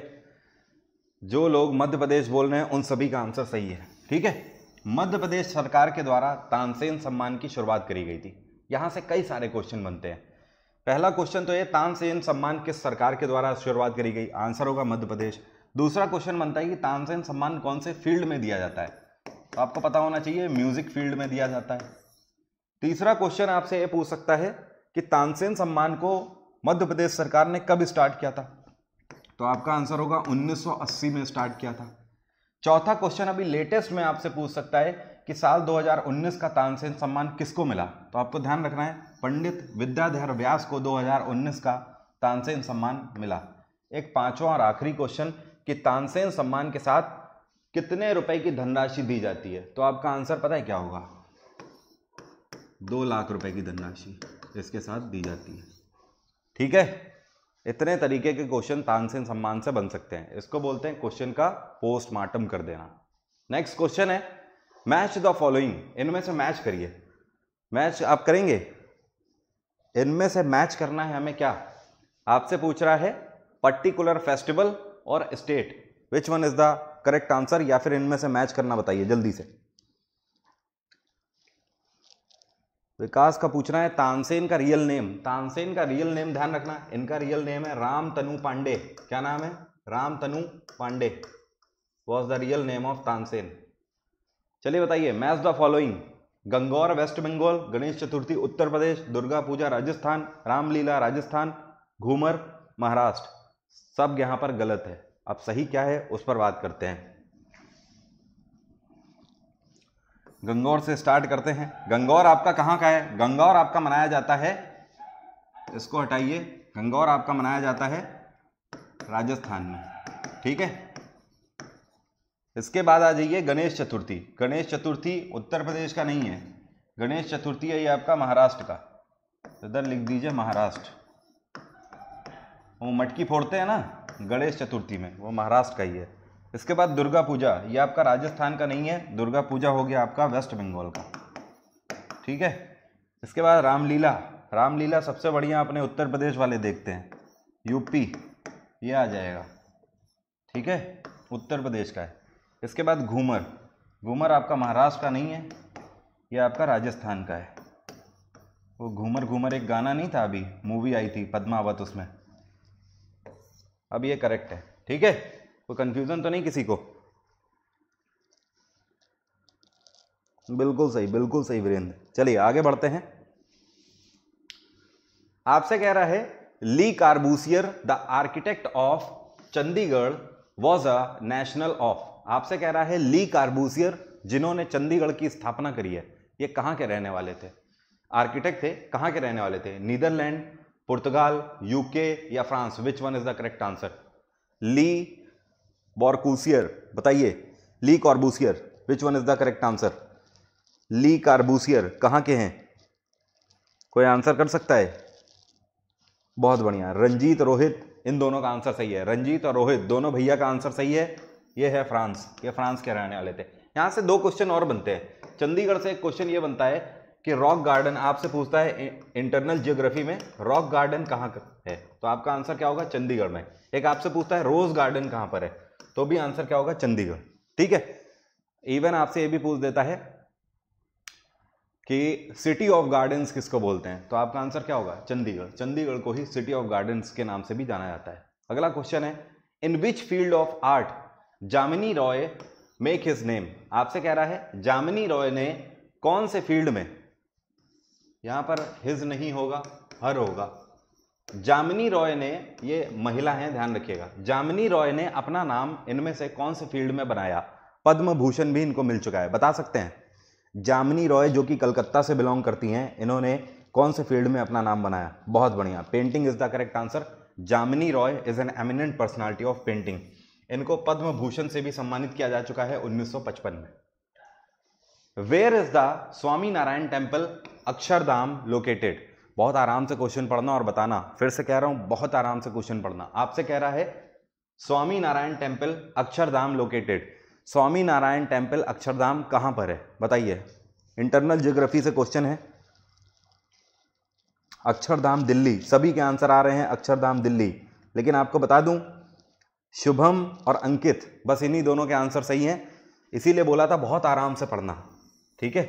Speaker 1: जो लोग मध्य प्रदेश बोल रहे हैं उन सभी का आंसर सही है ठीक है मध्य प्रदेश सरकार के द्वारा तानसेन सम्मान की शुरुआत करी गई थी यहाँ से कई सारे क्वेश्चन बनते हैं पहला क्वेश्चन तो ये तानसेन सम्मान किस सरकार के द्वारा शुरुआत करी गई आंसर होगा मध्य प्रदेश दूसरा क्वेश्चन बनता है कि तानसेन सम्मान कौन से फील्ड में दिया जाता है तो आपको पता होना चाहिए म्यूजिक फील्ड में दिया जाता है तीसरा क्वेश्चन आपसे ये पूछ सकता है कि तानसेन सम्मान को मध्य प्रदेश सरकार ने कब स्टार्ट किया था तो आपका आंसर होगा 1980 में स्टार्ट किया था चौथा क्वेश्चन अभी लेटेस्ट में आपसे पूछ सकता है कि साल 2019 का तानसेन सम्मान किसको मिला तो आपको ध्यान रखना है पंडित विद्याधर व्यास को 2019 का तानसेन सम्मान मिला एक पांचवा और आखिरी क्वेश्चन कि तानसेन सम्मान के साथ कितने रुपए की धनराशि दी जाती है तो आपका आंसर पता है क्या होगा दो लाख रुपए की धनराशि इसके साथ दी जाती है ठीक है इतने तरीके के क्वेश्चन तानसेन सम्मान से बन सकते हैं इसको बोलते हैं क्वेश्चन का पोस्टमार्टम कर देना नेक्स्ट क्वेश्चन है मैच द फॉलोइंग इनमें से मैच करिए मैच आप करेंगे इनमें से मैच करना है हमें क्या आपसे पूछ रहा है पर्टिकुलर फेस्टिवल और state which one is the correct answer या फिर इनमें से मैच करना बताइए जल्दी से विकास का पूछना है तानसेन का रियल नेम तानसेन का रियल नेम ध्यान रखना इनका रियल नेम है राम तनु पांडे क्या नाम है Ram Tanu Pandey was the real name of Tansen चलिए बताइए match the following Gangaur West Bengal Ganesh Chaturthi Uttar Pradesh Durga Puja Rajasthan Ramlila Rajasthan Ghoomar Maharashtra सब यहाँ पर गलत है अब सही क्या है उस पर बात करते हैं गंगौर से स्टार्ट करते हैं गंगौर आपका कहाँ का है गंगौर आपका मनाया जाता है इसको हटाइए गंगौर आपका मनाया जाता है राजस्थान में ठीक है इसके बाद आ जाइए गणेश चतुर्थी गणेश चतुर्थी उत्तर प्रदेश का नहीं है गणेश चतुर्थी है ये आपका महाराष्ट्र का इधर लिख दीजिए महाराष्ट्र वो मटकी फोड़ते हैं ना गणेश चतुर्थी में वो महाराष्ट्र का ही है इसके बाद दुर्गा पूजा ये आपका राजस्थान का नहीं है दुर्गा पूजा हो गया आपका वेस्ट बंगाल का ठीक है इसके बाद रामलीला रामलीला सबसे बढ़िया अपने उत्तर प्रदेश वाले देखते हैं यूपी ये आ जाएगा ठीक है उत्तर प्रदेश का है इसके बाद घूमर घूमर आपका महाराष्ट्र का नहीं है यह आपका राजस्थान का है वो घूमर घूमर एक गाना नहीं था अभी मूवी आई थी पद्मावत उसमें अब ये करेक्ट है ठीक है कोई कंफ्यूजन तो नहीं किसी को बिल्कुल सही बिल्कुल सही वीरेंद्र चलिए आगे बढ़ते हैं आपसे कह रहा है Le Corbusier the architect of Chandigarh was a national of आपसे कह रहा है ली कार्बूसियर जिन्होंने चंडीगढ़ की स्थापना करी है ये कहाँ के रहने वाले थे आर्किटेक्ट थे कहाँ के रहने वाले थे नीदरलैंड पुर्तगाल यूके या France which one is the correct answer Le Corbusier बताइए Le Corbusier which one is the correct answer Le Corbusier कहाँ के हैं कोई आंसर कर सकता है बहुत बढ़िया रंजीत रोहित इन दोनों का आंसर सही है रंजीत और रोहित दोनों भैया का आंसर सही है ये है फ्रांस ये फ्रांस के रहने वाले थे यहाँ से दो क्वेश्चन और बनते हैं चंडीगढ़ से एक क्वेश्चन ये बनता है कि रॉक गार्डन आपसे पूछता है इंटरनल जियोग्राफी में रॉक गार्डन कहाँ है तो आपका आंसर क्या होगा चंडीगढ़ में एक आपसे पूछता है रोज गार्डन कहाँ पर है तो भी आंसर क्या होगा चंडीगढ़ ठीक है इवन आपसे ये भी पूछ देता है कि सिटी ऑफ गार्डन्स किसको बोलते हैं तो आपका आंसर क्या होगा चंडीगढ़ चंडीगढ़ को ही सिटी ऑफ गार्डन्स के नाम से भी जाना जाता है अगला क्वेश्चन है in which field of art Jamini Roy make his name आपसे कह रहा है जामिनी रॉय ने कौन से फील्ड में यहां पर हिज नहीं होगा हर होगा जामिनी रॉय ने ये महिला हैं ध्यान रखिएगा जामिनी रॉय ने अपना नाम इनमें से कौन से फील्ड में बनाया पद्म भूषण भी इनको मिल चुका है बता सकते हैं जामिनी रॉय जो कि कलकत्ता से बिलोंग करती हैं इन्होंने कौन से फील्ड में अपना नाम बनाया बहुत बढ़िया painting is the correct answer Jamini Roy is an eminent personality of painting इनको पद्म भूषण से भी सम्मानित किया जा चुका है 1955 में where is the Swami Narayan temple Akshardham located बहुत आराम से क्वेश्चन पढ़ना और बताना फिर से कह रहा हूँ बहुत आराम से क्वेश्चन पढ़ना आपसे कह रहा है स्वामी नारायण टेम्पल अक्षरधाम लोकेटेड स्वामी नारायण टेम्पल अक्षरधाम कहाँ पर है बताइए इंटरनल जियोग्राफी से क्वेश्चन है अक्षरधाम दिल्ली सभी के आंसर आ रहे हैं अक्षरधाम दिल्ली लेकिन आपको बता दूं शुभम और अंकित बस इन्हीं दोनों के आंसर सही हैं इसीलिए बोला था बहुत आराम से पढ़ना ठीक है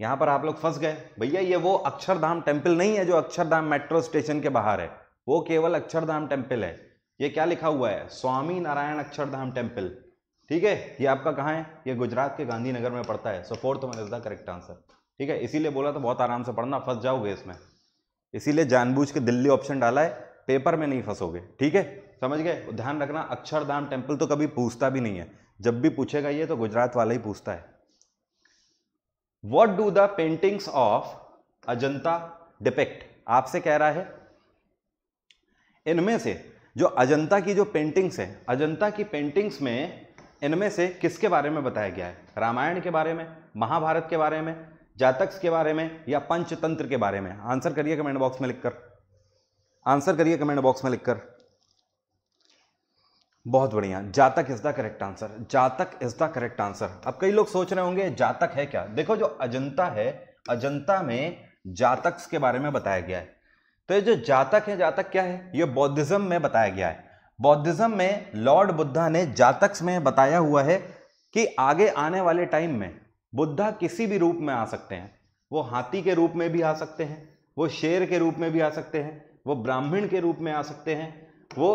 Speaker 1: यहाँ पर आप लोग फंस गए भैया ये वो अक्षरधाम टेम्पल नहीं है जो अक्षरधाम मेट्रो स्टेशन के बाहर है वो केवल अक्षरधाम टेम्पल है ये क्या लिखा हुआ है स्वामी नारायण अक्षरधाम टेम्पल ठीक है ये आपका कहाँ है ये गुजरात के गांधीनगर में पड़ता है so fourth one is the correct answer ठीक है इसीलिए बोला तो बहुत आराम से पढ़ना फंस जाओगे इसमें इसीलिए जानबूझ के दिल्ली ऑप्शन डाला है पेपर में नहीं फंसोगे ठीक है समझ गए ध्यान रखना अक्षरधाम टेम्पल तो कभी पूछता भी नहीं है जब भी पूछेगा ये तो गुजरात वाला ही पूछता है what do the paintings of Ajanta depict आपसे कह रहा है इनमें से जो अजंता की जो पेंटिंग्स है अजंता की पेंटिंग्स में इनमें से किसके बारे में बताया गया है रामायण के बारे में महाभारत के बारे में जातक के बारे में या पंचतंत्र के बारे में आंसर करिए कमेंट बॉक्स में लिखकर आंसर करिए कमेंट बॉक्स में लिखकर बहुत बढ़िया Jataka is the correct answer Jataka is the correct answer अब कई लोग सोच रहे होंगे जातक है क्या देखो जो अजंता है अजंता में जातक के बारे में बताया गया है तो ये जो जातक है जातक क्या है ये बौद्धिज्म में बताया गया है बौद्धिज्म में लॉर्ड बुद्धा ने जातक में बताया हुआ है कि आगे आने वाले टाइम में बुद्धा किसी भी रूप में आ सकते हैं वो हाथी के रूप में भी आ सकते हैं वो शेर के रूप में भी आ सकते हैं वो ब्राह्मण के रूप में आ सकते हैं वो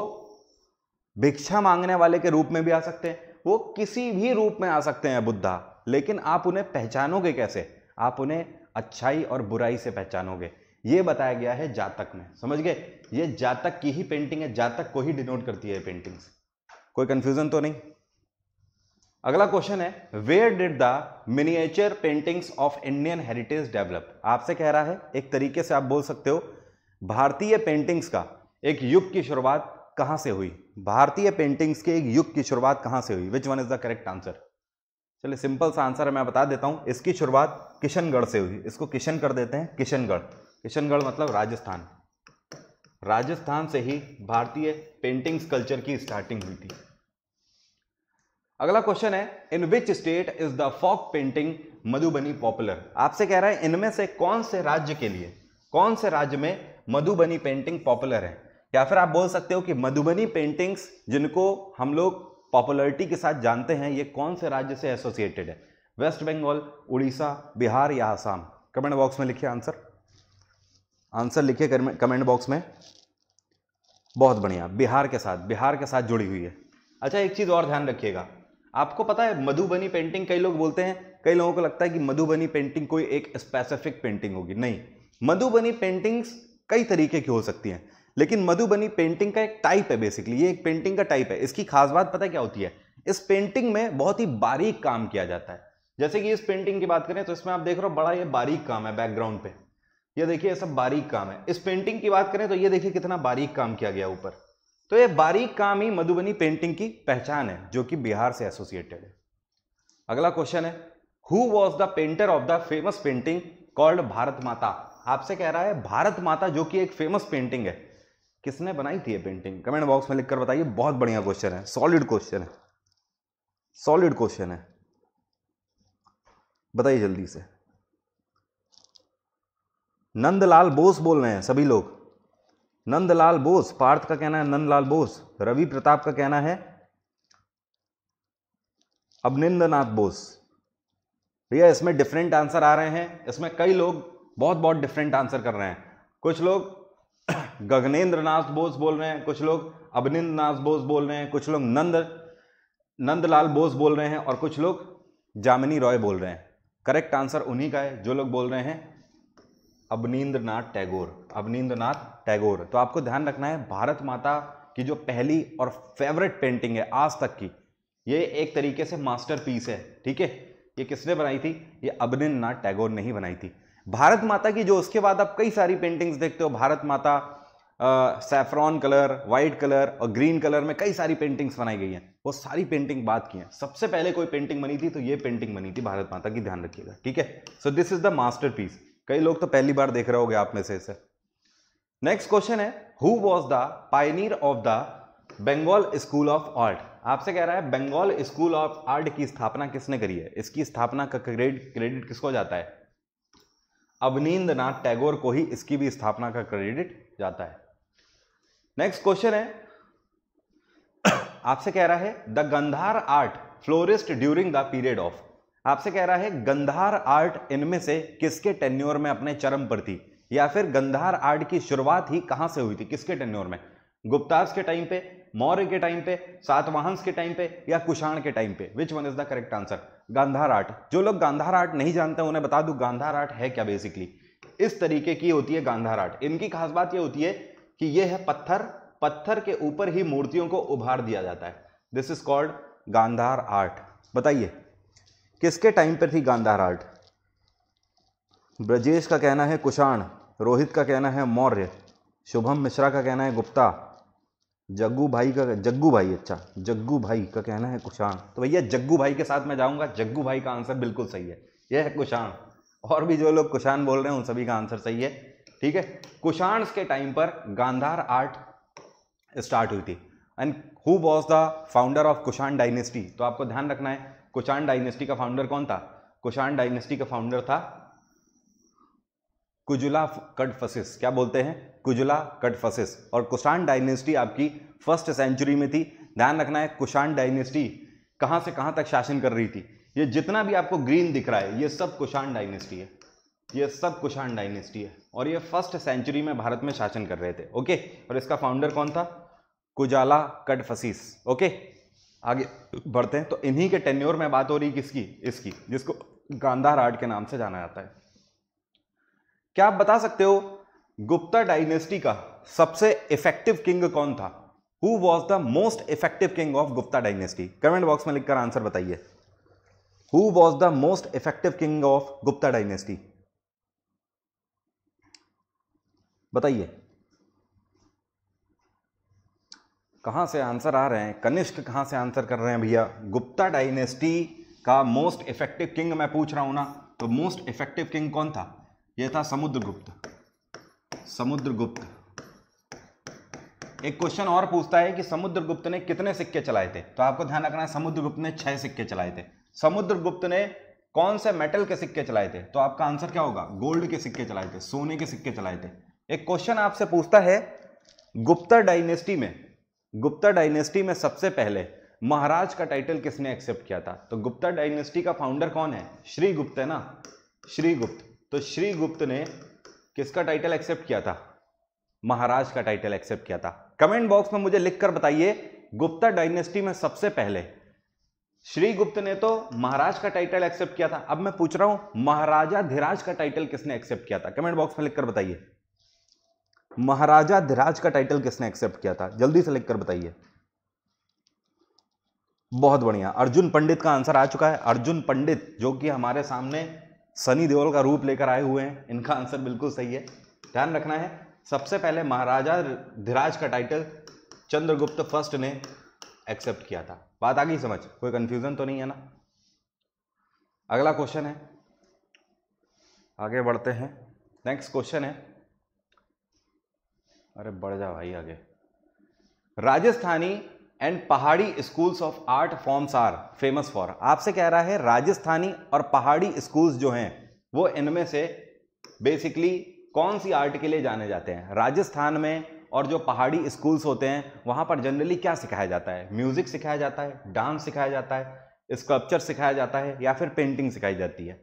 Speaker 1: भिक्षा मांगने वाले के रूप में भी आ सकते हैं वो किसी भी रूप में आ सकते हैं बुद्धा लेकिन आप उन्हें पहचानोगे कैसे आप उन्हें अच्छाई और बुराई से पहचानोगे ये बताया गया है जातक में समझ गए ये जातक की ही पेंटिंग है जातक को ही डिनोट करती है पेंटिंग्स कोई कंफ्यूजन तो नहीं अगला क्वेश्चन है where did the miniature paintings of Indian heritage develop आपसे कह रहा है एक तरीके से आप बोल सकते हो भारतीय पेंटिंग्स का एक युग की शुरुआत कहां से हुई भारतीय पेंटिंग्स के एक युग की शुरुआत कहां से हुई which one is the correct answer चलिए सिंपल सा आंसर मैं बता देता हूं इसकी शुरुआत किशनगढ़ से हुई इसको किशन कर देते हैं किशनगढ़ किशनगढ़ मतलब राजस्थान राजस्थान से ही भारतीय पेंटिंग्स कल्चर की स्टार्टिंग हुई थी अगला क्वेश्चन है in which state is the folk painting Madhubani popular आपसे कह रहा है इनमें से कौन से राज्य के लिए कौन से राज्य में मधुबनी पेंटिंग पॉपुलर है या फिर आप बोल सकते हो कि मधुबनी पेंटिंग्स जिनको हम लोग पॉपुलरिटी के साथ जानते हैं ये कौन से राज्य से एसोसिएटेड है वेस्ट बंगाल उड़ीसा बिहार या आसाम कमेंट बॉक्स में लिखिए आंसर आंसर लिखिए कमेंट बॉक्स में बहुत बढ़िया बिहार के साथ बिहार के साथ जुड़ी हुई है अच्छा एक चीज़ और ध्यान रखिएगा आपको पता है मधुबनी पेंटिंग कई लोग बोलते हैं कई लोगों को लगता है कि मधुबनी पेंटिंग कोई एक स्पेसिफिक पेंटिंग होगी नहीं मधुबनी पेंटिंग्स कई तरीके की हो सकती हैं लेकिन मधुबनी पेंटिंग का एक टाइप है बेसिकली ये एक पेंटिंग का टाइप है इसकी खास बात पता क्या होती है इस पेंटिंग में बहुत ही बारीक काम किया जाता है जैसे कि इस पेंटिंग की बात करें तो इसमें आप देख रहे हो बड़ा ये बारीक काम है बैकग्राउंड पे ये देखिए ये सब बारीक काम है इस पेंटिंग की बात करें तो ये देखिए कितना बारीक काम किया गया ऊपर तो ये बारीक काम ही मधुबनी पेंटिंग की पहचान है जो कि बिहार से एसोसिएटेड है अगला क्वेश्चन है who was the painter of the famous painting called Bharat Mata आपसे कह रहा है भारत माता जो कि एक फेमस पेंटिंग है किसने बनाई थी ये पेंटिंग कमेंट बॉक्स में लिखकर बताइए बहुत बढ़िया क्वेश्चन है सॉलिड क्वेश्चन है सॉलिड क्वेश्चन है बताइए जल्दी से नंदलाल बोस बोल रहे हैं सभी लोग नंदलाल बोस पार्थ का कहना है नंदलाल बोस रवि प्रताप का कहना है अभिनंदनाथ बोस भैया इसमें डिफरेंट आंसर आ रहे हैं इसमें कई लोग बहुत बहुत डिफरेंट आंसर कर रहे हैं कुछ लोग गगनेन्द्र नाथ बोस बोल रहे हैं कुछ लोग अभिनिंद्र नाथ बोस बोल रहे हैं कुछ लोग नंद नंदलाल बोस बोल रहे हैं और कुछ लोग जामिनी रॉय बोल रहे हैं करेक्ट आंसर उन्हीं का है जो लोग बोल रहे हैं अवनीन्द्र नाथ टैगोर अवनीन्द्र नाथ टैगोर तो आपको ध्यान रखना है भारत माता की जो पहली और फेवरेट पेंटिंग है आज तक की ये एक तरीके से मास्टरपीस है ठीक है ये किसने बनाई थी ये अवनीन्द्र नाथ टैगोर ने ही बनाई थी भारत माता की जो उसके बाद आप कई सारी पेंटिंग्स देखते हो Bharat Mata saffron colour white colour और ग्रीन कलर में कई सारी पेंटिंग्स बनाई गई हैं वो सारी पेंटिंग बात की हैं सबसे पहले कोई पेंटिंग बनी थी तो ये पेंटिंग बनी थी भारत माता की ध्यान रखिएगा ठीक है so this is the masterpiece कई लोग तो पहली बार देख रहे हो आप में से इसे नेक्स्ट क्वेश्चन है who was the pioneer of the Bengal school of art आपसे कह रहा है बंगाल स्कूल ऑफ आर्ट की स्थापना किसने करी है इसकी स्थापना का क्रेडिट किसको जाता है अवनींद्रनाथ टैगोर को ही इसकी भी स्थापना का क्रेडिट जाता है नेक्स्ट क्वेश्चन है आपसे कह रहा है the Gandhara art flourished during the period of आपसे कह रहा है गंधार आर्ट इनमें से किसके टेन्योर में अपने चरम पर थी या फिर गंधार आर्ट की शुरुआत ही कहां से हुई थी किसके टेन्योर में गुप्तास के टाइम पे मौर्य के टाइम पे सातवाहंस के टाइम पे या कुषाण के टाइम पे which one is the correct answer Gandhara art जो लोग गांधार आर्ट नहीं जानते उन्हें बता दू गांधार आर्ट है क्या बेसिकली इस तरीके की होती है गांधार आर्ट इनकी खास बात यह होती है कि यह है पत्थर पत्थर के ऊपर ही मूर्तियों को उभार दिया जाता है this is called Gandhara art बताइए किसके टाइम पर थी गांधार आर्ट ब्रजेश का कहना है कुषाण रोहित का कहना है मौर्य शुभम मिश्रा का कहना है गुप्ता जग्गू भाई का जग्गू भाई अच्छा जग्गू भाई का कहना है कुषाण तो भैया जग्गू भाई के साथ मैं जाऊंगा जग्गू भाई का आंसर बिल्कुल सही है यह है कुषाण और भी जो लोग कुषाण बोल रहे हैं उन सभी का आंसर सही है ठीक है कुशाण के टाइम पर गांधार आर्ट स्टार्ट हुई थी and who was the founder of Kushan dynasty तो आपको ध्यान रखना है कुशाण डायनेस्टी का फाउंडर कौन था कुशाण डायनेस्टी का फाउंडर था कुजुला कटफसिस क्या बोलते हैं कुजुला कटफसिस और कुशाण डायनेस्टी आपकी फर्स्ट सेंचुरी में थी ध्यान रखना है कुशाण डायनेस्टी कहां से कहां तक शासन कर रही थी ये जितना भी आपको ग्रीन दिख रहा है ये सब कुशाण डायनेस्टी है ये सब कुशाण डायनेस्टी है और ये फर्स्ट सेंचुरी में भारत में शासन कर रहे थे ओके और इसका फाउंडर कौन था कुजाला कटफसीस ओके आगे बढ़ते हैं तो इन्हीं के टेन्योर में बात हो रही किसकी इसकी जिसको गांधार आर्ट के नाम से जाना जाता है क्या आप बता सकते हो गुप्ता डायनेस्टी का सबसे इफेक्टिव किंग कौन था who was the most effective king of Gupta dynasty comment box में लिखकर आंसर बताइए who was the most effective king of Gupta dynasty बताइए कहां से आंसर आ रहे हैं कनिष्क कहां से आंसर कर रहे हैं भैया गुप्ता डायनेस्टी का मोस्ट इफेक्टिव किंग मैं पूछ रहा हूं ना तो मोस्ट इफेक्टिव किंग कौन था यह था समुद्रगुप्त समुद्रगुप्त एक क्वेश्चन और पूछता है कि समुद्रगुप्त ने कितने सिक्के चलाए थे तो आपको ध्यान रखना है समुद्रगुप्त ने छह सिक्के चलाए थे समुद्रगुप्त ने कौन से मेटल के सिक्के चलाए थे तो आपका आंसर क्या होगा गोल्ड के सिक्के चलाए थे सोने के सिक्के चलाए थे एक क्वेश्चन आपसे पूछता है गुप्ता डायनेस्टी में गुप्ता डायनेस्टी में सबसे पहले महाराज का टाइटल किसने एक्सेप्ट किया था तो गुप्ता डायनेस्टी का फाउंडर कौन है श्री गुप्त है ना श्री गुप्त तो श्री गुप्त ने किसका टाइटल एक्सेप्ट किया था महाराज का टाइटल एक्सेप्ट किया था कमेंट बॉक्स में मुझे लिखकर बताइए गुप्ता डायनेस्टी में सबसे पहले श्री गुप्त ने तो महाराज का टाइटल एक्सेप्ट किया था अब मैं पूछ रहा हूं महाराजा धीराज का टाइटल किसने एक्सेप्ट किया था कमेंट बॉक्स में लिखकर बताइए महाराजा धिराज का टाइटल किसने एक्सेप्ट किया था जल्दी से लिख कर बताइए बहुत बढ़िया अर्जुन पंडित का आंसर आ चुका है अर्जुन पंडित जो कि हमारे सामने सनी देओल का रूप लेकर आए हुए हैं इनका आंसर बिल्कुल सही है ध्यान रखना है सबसे पहले महाराजा धिराज का टाइटल चंद्रगुप्त फर्स्ट ने एक्सेप्ट किया था बात आ गई समझ कोई कंफ्यूजन तो नहीं है ना अगला क्वेश्चन है आगे बढ़ते हैं नेक्स्ट क्वेश्चन है अरे बढ़ जा भाई आगे Rajasthani and Pahari schools of art forms are famous for आपसे कह रहा है राजस्थानी और पहाड़ी स्कूल्स जो हैं वो इनमें से बेसिकली कौन सी आर्ट के लिए जाने जाते हैं राजस्थान में और जो पहाड़ी स्कूल्स होते हैं वहाँ पर जनरली क्या सिखाया जाता है म्यूज़िक सिखाया जाता है डांस सिखाया जाता है स्कल्पचर सिखाया जाता है या फिर पेंटिंग सिखाई जाती है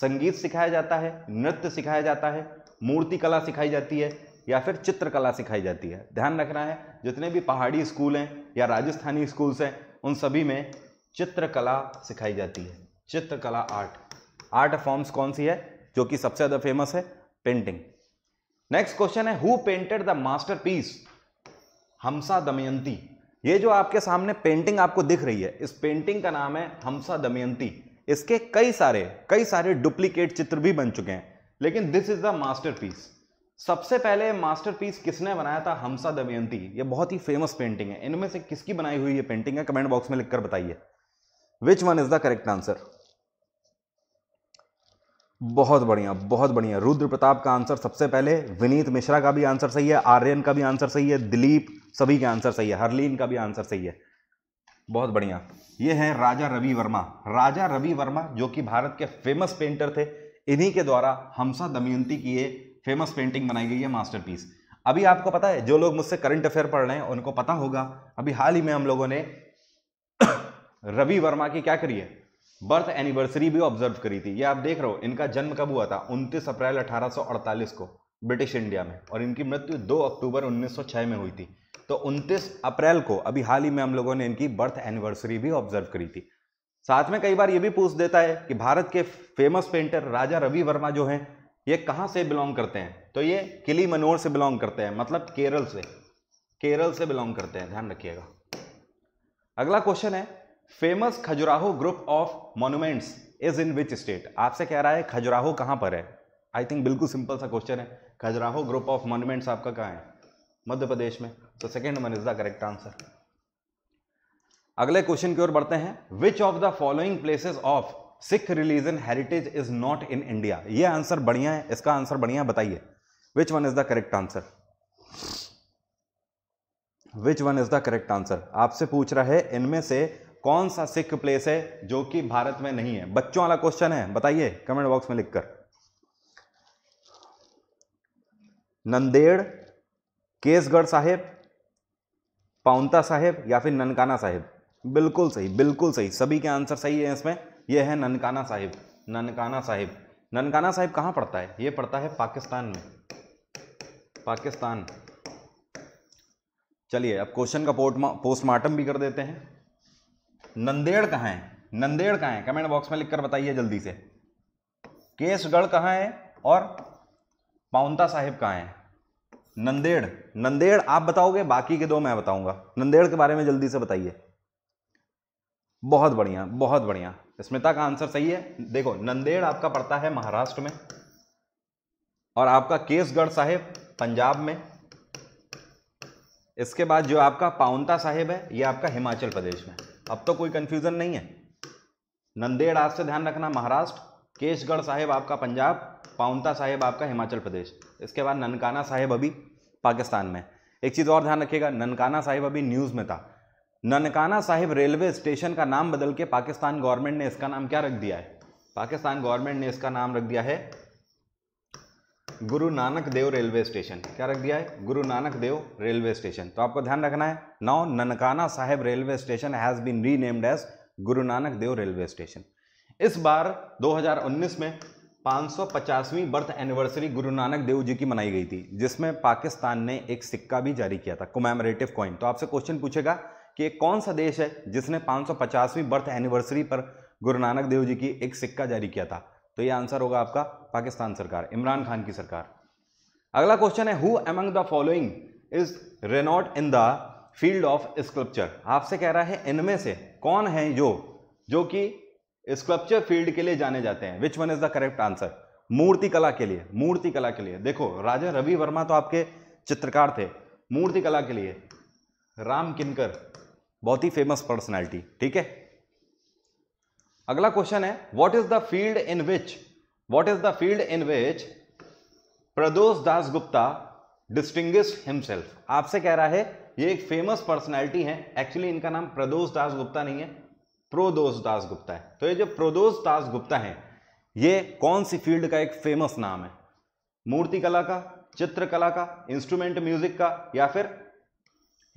Speaker 1: संगीत सिखाया जाता है नृत्य सिखाया जाता है मूर्ति कला सिखाई जाती है या फिर चित्रकला सिखाई जाती है ध्यान रखना है जितने भी पहाड़ी स्कूल हैं या राजस्थानी स्कूल्स हैं उन सभी में चित्रकला सिखाई जाती है चित्रकला आर्ट आर्ट फॉर्म्स कौन सी है जो कि सबसे ज़्यादा फेमस है पेंटिंग नेक्स्ट क्वेश्चन है who painted the masterpiece Hamsa Damayanti ये जो आपके सामने पेंटिंग आपको दिख रही है इस पेंटिंग का नाम है हमसा दमयंती इसके कई सारे कई सारे डुप्लीकेट चित्र भी बन चुके हैं लेकिन this is the masterpiece सबसे पहले मास्टरपीस किसने बनाया था हमसा दमयंती ये बहुत ही फेमस पेंटिंग है इनमें से किसकी बनाई हुई ये पेंटिंग है कमेंट बॉक्स में लिखकर बताइए which one is the correct answer बहुत बढ़िया बहुत बढ़िया रुद्र प्रताप का आंसर सबसे पहले विनीत मिश्रा का भी आंसर सही है आर्यन का भी आंसर सही है दिलीप सभी का आंसर सही है हरलीन का भी आंसर सही है बहुत बढ़िया ये है राजा रवि वर्मा राजा रवि वर्मा जो कि भारत के फेमस पेंटर थे इन्हीं के द्वारा हमसा दमयंती की ये फेमस पेंटिंग बनाई गई है मास्टर अभी आपको पता है जो लोग मुझसे करंट अफेयर पढ़ रहे हैं उनको पता होगा अभी हाल ही में हम लोगों ने रवि वर्मा की क्या करी है बर्थ एनिवर्सरी भी ऑब्जर्व करी थी ये आप देख रहे हो इनका जन्म कब हुआ था 29 अप्रैल 1848 को ब्रिटिश इंडिया में और इनकी मृत्यु 2 अक्टूबर 1906 में हुई थी तो 29 अप्रैल को अभी हाल ही में हम लोगों ने इनकी बर्थ एनिवर्सरी भी ऑब्जर्व करी थी साथ में कई बार ये भी पूछ देता है कि भारत के फेमस पेंटर राजा रवि वर्मा जो हैं ये कहाँ से बिलोंग करते हैं तो ये किली मनोर से बिलोंग करते हैं मतलब केरल से केरल से बिलोंग करते हैं ध्यान रखिएगा अगला क्वेश्चन है famous Khajuraho group of monuments is in which state आपसे कह रहा है खजुराहो कहाँ पर है आई थिंक बिल्कुल सिंपल सा क्वेश्चन है खजुराहो ग्रुप ऑफ मोन्यूमेंट्स आपका कहाँ है मध्य प्रदेश में तो second one is the correct answer अगले क्वेश्चन की ओर बढ़ते हैं which of the following places of Sikh religion heritage is not in India ये आंसर बढ़िया है इसका आंसर बढ़िया बताइए which one is the correct answer which one is the correct answer आपसे पूछ रहा है इनमें से कौन सा सिख प्लेस है जो कि भारत में नहीं है बच्चों वाला क्वेश्चन है बताइए कमेंट बॉक्स में लिखकर नंदेड़ केसगढ़ साहिब पाउंता साहिब या फिर ननकाना साहिब बिल्कुल सही बिल्कुल सही सभी के आंसर सही है इसमें ये है ननकाना साहिब ननकाना साहिब ननकाना साहिब कहाँ पड़ता है ये पड़ता है पाकिस्तान में पाकिस्तान चलिए अब क्वेश्चन का पोस्टमार्टम भी कर देते हैं नंदेड़ कहाँ है नंदेड़ कहाँ है कमेंट बॉक्स में लिखकर बताइए जल्दी से केसगढ़ कहाँ है और पाउंता साहिब कहाँ है नंदेड़ नंदेड़ आप बताओगे बाकी के दो मैं बताऊंगा नंदेड़ के बारे में जल्दी से बताइए बहुत बढ़िया बहुत बढ़िया स्मिता का आंसर सही है देखो नंदेड़ आपका पड़ता है महाराष्ट्र में और आपका केसगढ़ साहिब पंजाब में इसके बाद जो आपका पाउनता साहिब है ये आपका हिमाचल प्रदेश में अब तो कोई कंफ्यूजन नहीं है नंदेड़ आज से ध्यान रखना महाराष्ट्र केशगढ़ साहिब आपका पंजाब पाउनता साहिब आपका हिमाचल प्रदेश इसके बाद ननकाना साहिब अभी पाकिस्तान में एक चीज़ और ध्यान रखिएगा ननकाना साहिब अभी न्यूज़ में था ननकाना साहिब रेलवे स्टेशन का नाम बदल के पाकिस्तान गवर्नमेंट ने इसका नाम क्या रख दिया है पाकिस्तान गवर्नमेंट ने इसका नाम रख दिया है गुरु नानक देव रेलवे स्टेशन क्या रख दिया है गुरु नानक देव रेलवे स्टेशन तो आपको ध्यान रखना है now Nankana Sahib railway station has been renamed as Guru Nanak Dev railway station इस बार 2019 में 550वीं बर्थ एनिवर्सरी गुरु नानक देव जी की मनाई गई थी जिसमें पाकिस्तान ने एक सिक्का भी जारी किया था कोमेमरेटिव कॉइन तो आपसे क्वेश्चन पूछेगा कि कौन सा देश है जिसने 550वीं बर्थ एनिवर्सरी पर गुरु नानक देव जी की एक सिक्का जारी किया था तो ये आंसर होगा आपका पाकिस्तान सरकार इमरान खान की सरकार अगला क्वेश्चन है who among the following is renowned in the field of sculpture आपसे कह रहा है इनमें से कौन है जो जो कि स्कल्पचर फील्ड के लिए जाने जाते हैं which one is the correct answer मूर्ति कला के लिए मूर्ति कला के लिए देखो राजा रवि वर्मा तो आपके चित्रकार थे मूर्ति कला के लिए राम किनकर बहुत ही फेमस पर्सनैलिटी ठीक है अगला क्वेश्चन है what is the field in which what is the field in which Pradosh Das Gupta distinguished himself आपसे कह रहा है ये एक फेमस पर्सनैलिटी है एक्चुअली इनका नाम प्रदोष दास गुप्ता नहीं है प्रोदोष दास गुप्ता है तो ये जो प्रदोष दास गुप्ता है ये कौन सी फील्ड का एक फेमस नाम है मूर्ति कला का चित्रकला का इंस्ट्रूमेंट म्यूजिक का या फिर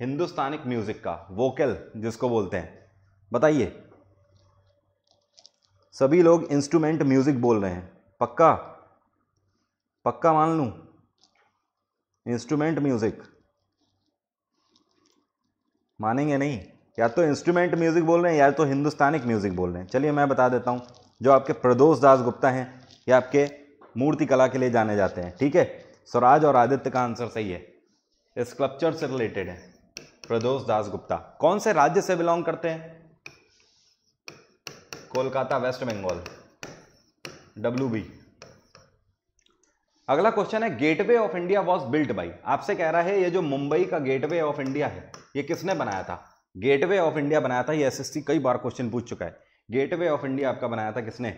Speaker 1: हिंदुस्तानिक म्यूज़िक का वोकल जिसको बोलते हैं बताइए सभी लोग इंस्ट्रूमेंट म्यूज़िक बोल रहे हैं पक्का पक्का मान लू इंस्ट्रूमेंट म्यूज़िक मानेंगे नहीं या तो इंस्ट्रूमेंट म्यूज़िक बोल रहे हैं या तो हिंदुस्तानिक म्यूज़िक बोल रहे हैं चलिए मैं बता देता हूं जो आपके प्रदोष दास गुप्ता हैं या आपके मूर्ति कला के लिए जाने जाते हैं ठीक है स्वराज और आदित्य का आंसर सही है स्कल्पचर से रिलेटेड है प्रदोष दास गुप्ता कौन से राज्य से बिलोंग करते हैं Kolkata west Bengal W B अगला क्वेश्चन है gateway of India was built by आपसे कह रहा है ये जो मुंबई का गेटवे ऑफ इंडिया है ये किसने बनाया था गेटवे ऑफ इंडिया बनाया था ये एसएससी कई बार क्वेश्चन पूछ चुका है गेटवे ऑफ इंडिया आपका बनाया था किसने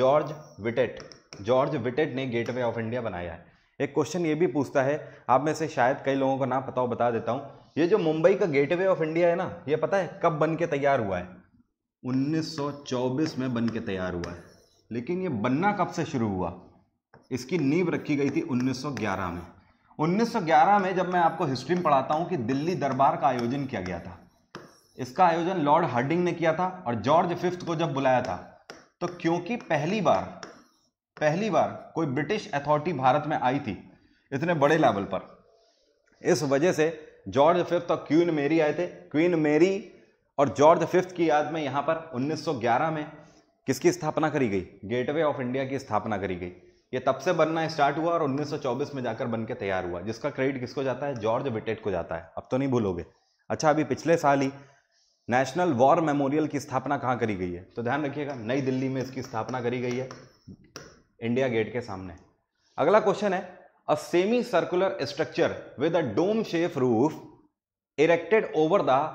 Speaker 1: जॉर्ज विटेट जॉर्ज विटेट ने गेटवे ऑफ इंडिया बनाया है एक क्वेश्चन ये भी पूछता है आप में से शायद कई लोगों को ना पता हो बता देता हूँ ये जो मुंबई का गेटवे ऑफ इंडिया है ना ये पता है कब बन के तैयार हुआ है 1924 में बन के तैयार हुआ है लेकिन ये बनना कब से शुरू हुआ इसकी नींव रखी गई थी 1911 में 1911 में जब मैं आपको हिस्ट्री में पढ़ाता हूँ कि दिल्ली दरबार का आयोजन किया गया था इसका आयोजन लॉर्ड हार्डिंग ने किया था और जॉर्ज फिफ्थ को जब बुलाया था तो क्योंकि पहली बार पहली बार कोई ब्रिटिश अथॉरिटी भारत में आई थी इतने बड़े लेवल पर इस वजह से जॉर्ज फिफ्थ और क्वीन मेरी आए थे क्वीन मेरी और जॉर्ज फिफ्थ की याद में यहाँ पर 1911 में किसकी स्थापना करी गई गेटवे ऑफ इंडिया की स्थापना करी गई ये तब से बनना स्टार्ट हुआ और 1924 में जाकर बन के तैयार हुआ जिसका क्रेडिट किसको जाता है जॉर्ज विटेट को जाता है अब तो नहीं भूलोगे अच्छा अभी पिछले साल ही नेशनल वॉर मेमोरियल की स्थापना कहाँ करी गई है तो ध्यान रखिएगा नई दिल्ली में इसकी स्थापना करी गई है इंडिया गेट के सामने अगला क्वेश्चन है a circular structure with a dome-shaped roof erected over the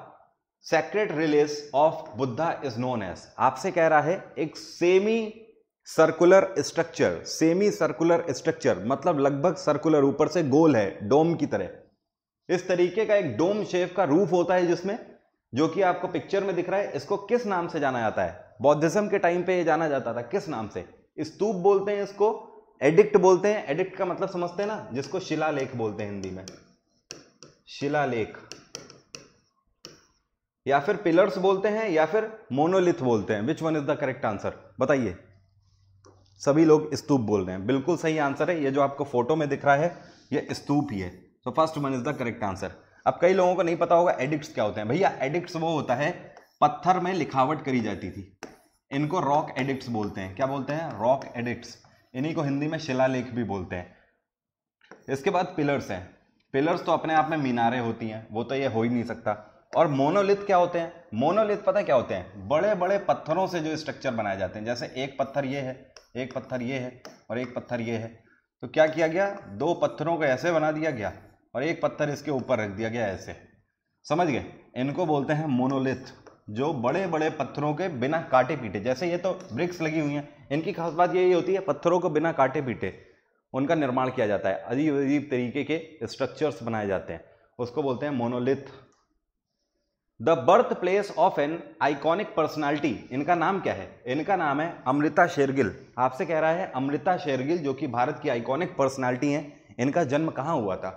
Speaker 1: sacred relics of Buddha is known as. आपसे कह रहा है एक semi circular structure semi circular structure मतलब लगभग सर्कुलर ऊपर से गोल है डोम की तरह इस तरीके का एक डोम शेप का रूफ होता है जिसमें जो कि आपको पिक्चर में दिख रहा है इसको किस नाम से जाना जाता है बौद्धिज्म के टाइम पे ये जाना जाता था किस नाम से स्तूप बोलते हैं इसको एडिक्ट बोलते हैं एडिक्ट का मतलब समझते हैं ना जिसको शिलालेख बोलते हैं हिंदी में शिलालेख या फिर पिलर्स बोलते हैं या फिर मोनोलिथ बोलते हैं which one is the correct answer बताइए सभी लोग स्तूप बोल रहे हैं बिल्कुल सही आंसर है ये जो आपको फोटो में दिख रहा है ये स्तूप ही है so first one is the correct answer अब कई लोगों को नहीं पता होगा एडिक्ट क्या होते हैं भैया एडिक्ट वो होता है पत्थर में लिखावट करी जाती थी इनको रॉक एडिक्ट बोलते हैं क्या बोलते हैं रॉक एडिक्ट इन्हीं को हिंदी में शिलालेख भी बोलते हैं इसके बाद पिलर्स हैं पिलर्स तो अपने आप में मीनारें होती हैं वो तो ये हो ही नहीं सकता और मोनोलिथ क्या होते हैं मोनोलिथ पता है क्या होते हैं बड़े बड़े पत्थरों से जो स्ट्रक्चर बनाए जाते हैं जैसे एक पत्थर ये है एक पत्थर ये है और एक पत्थर ये है तो क्या किया गया दो पत्थरों को ऐसे बना दिया गया और एक पत्थर इसके ऊपर रख दिया गया ऐसे समझ गए इनको बोलते हैं मोनोलिथ जो बड़े बड़े पत्थरों के बिना काटे पीटे जैसे ये तो ब्रिक्स लगी हुई हैं इनकी खास बात यही होती है पत्थरों को बिना काटे पीटे उनका निर्माण किया जाता है अजीब अजीब तरीके के स्ट्रक्चर्स बनाए जाते हैं उसको बोलते हैं monolith the birth place of an iconic personality इनका नाम क्या है इनका नाम है अमृता शेरगिल आपसे कह रहा है अमृता शेरगिल जो कि भारत की आइकॉनिक पर्सनैलिटी हैं इनका जन्म कहाँ हुआ था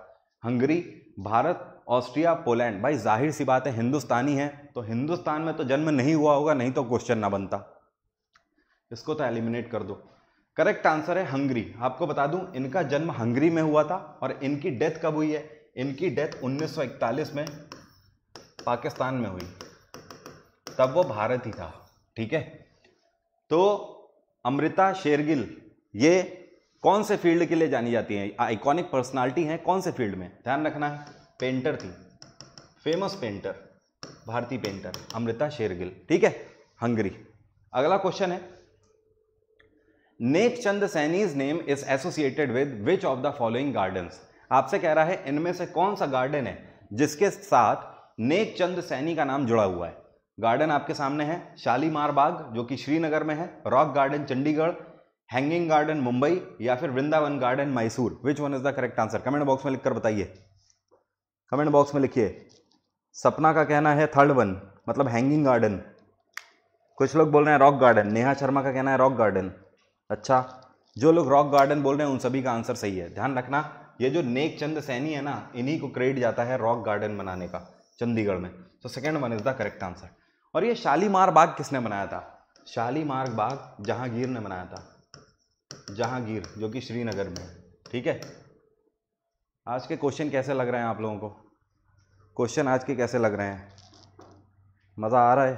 Speaker 1: हंगरी भारत ऑस्ट्रिया पोलैंड भाई जाहिर सी बात है हिंदुस्तानी है तो हिंदुस्तान में तो जन्म नहीं हुआ होगा नहीं तो क्वेश्चन ना बनता इसको तो एलिमिनेट कर दो करेक्ट आंसर है हंगरी आपको बता दूं इनका जन्म हंगरी में हुआ था और इनकी डेथ कब हुई है इनकी डेथ 1941 में पाकिस्तान में हुई तब वो भारत ही था ठीक है तो अमृता शेरगिल ये कौन से फील्ड के लिए जानी जाती है आइकॉनिक पर्सनालिटी है कौन से फील्ड में ध्यान रखना है पेंटर थी फेमस पेंटर भारतीय पेंटर अमृता शेरगिल ठीक है हंगरी अगला क्वेश्चन है Nek Chand Saini's name is associated with which of the following gardens आपसे कह रहा है इनमें से कौन सा गार्डन है जिसके साथ नेक चंद सैनी का नाम जुड़ा हुआ है गार्डन आपके सामने है शालीमार बाग जो कि श्रीनगर में है rock garden Chandigarh hanging garden Mumbai या फिर Vrindavan garden Mysore which one is the correct answer comment box में लिखकर बताइए कमेंट बॉक्स में लिखिए सपना का कहना है थर्ड वन मतलब हैंगिंग गार्डन कुछ लोग बोल रहे हैं रॉक गार्डन नेहा शर्मा का कहना है रॉक गार्डन अच्छा जो लोग रॉक गार्डन बोल रहे हैं उन सभी का आंसर सही है ध्यान रखना ये जो नेक चंद सैनी है ना इन्हीं को क्रेडिट जाता है रॉक गार्डन बनाने का चंडीगढ़ में तो second one is the correct answer और ये शालीमार बाग किसने बनाया था शालीमार बाग जहांगीर ने बनाया था जहांगीर जो कि श्रीनगर में ठीक है आज के क्वेश्चन कैसे लग रहे हैं आप लोगों को क्वेश्चन आज के कैसे लग रहे हैं मज़ा आ रहा है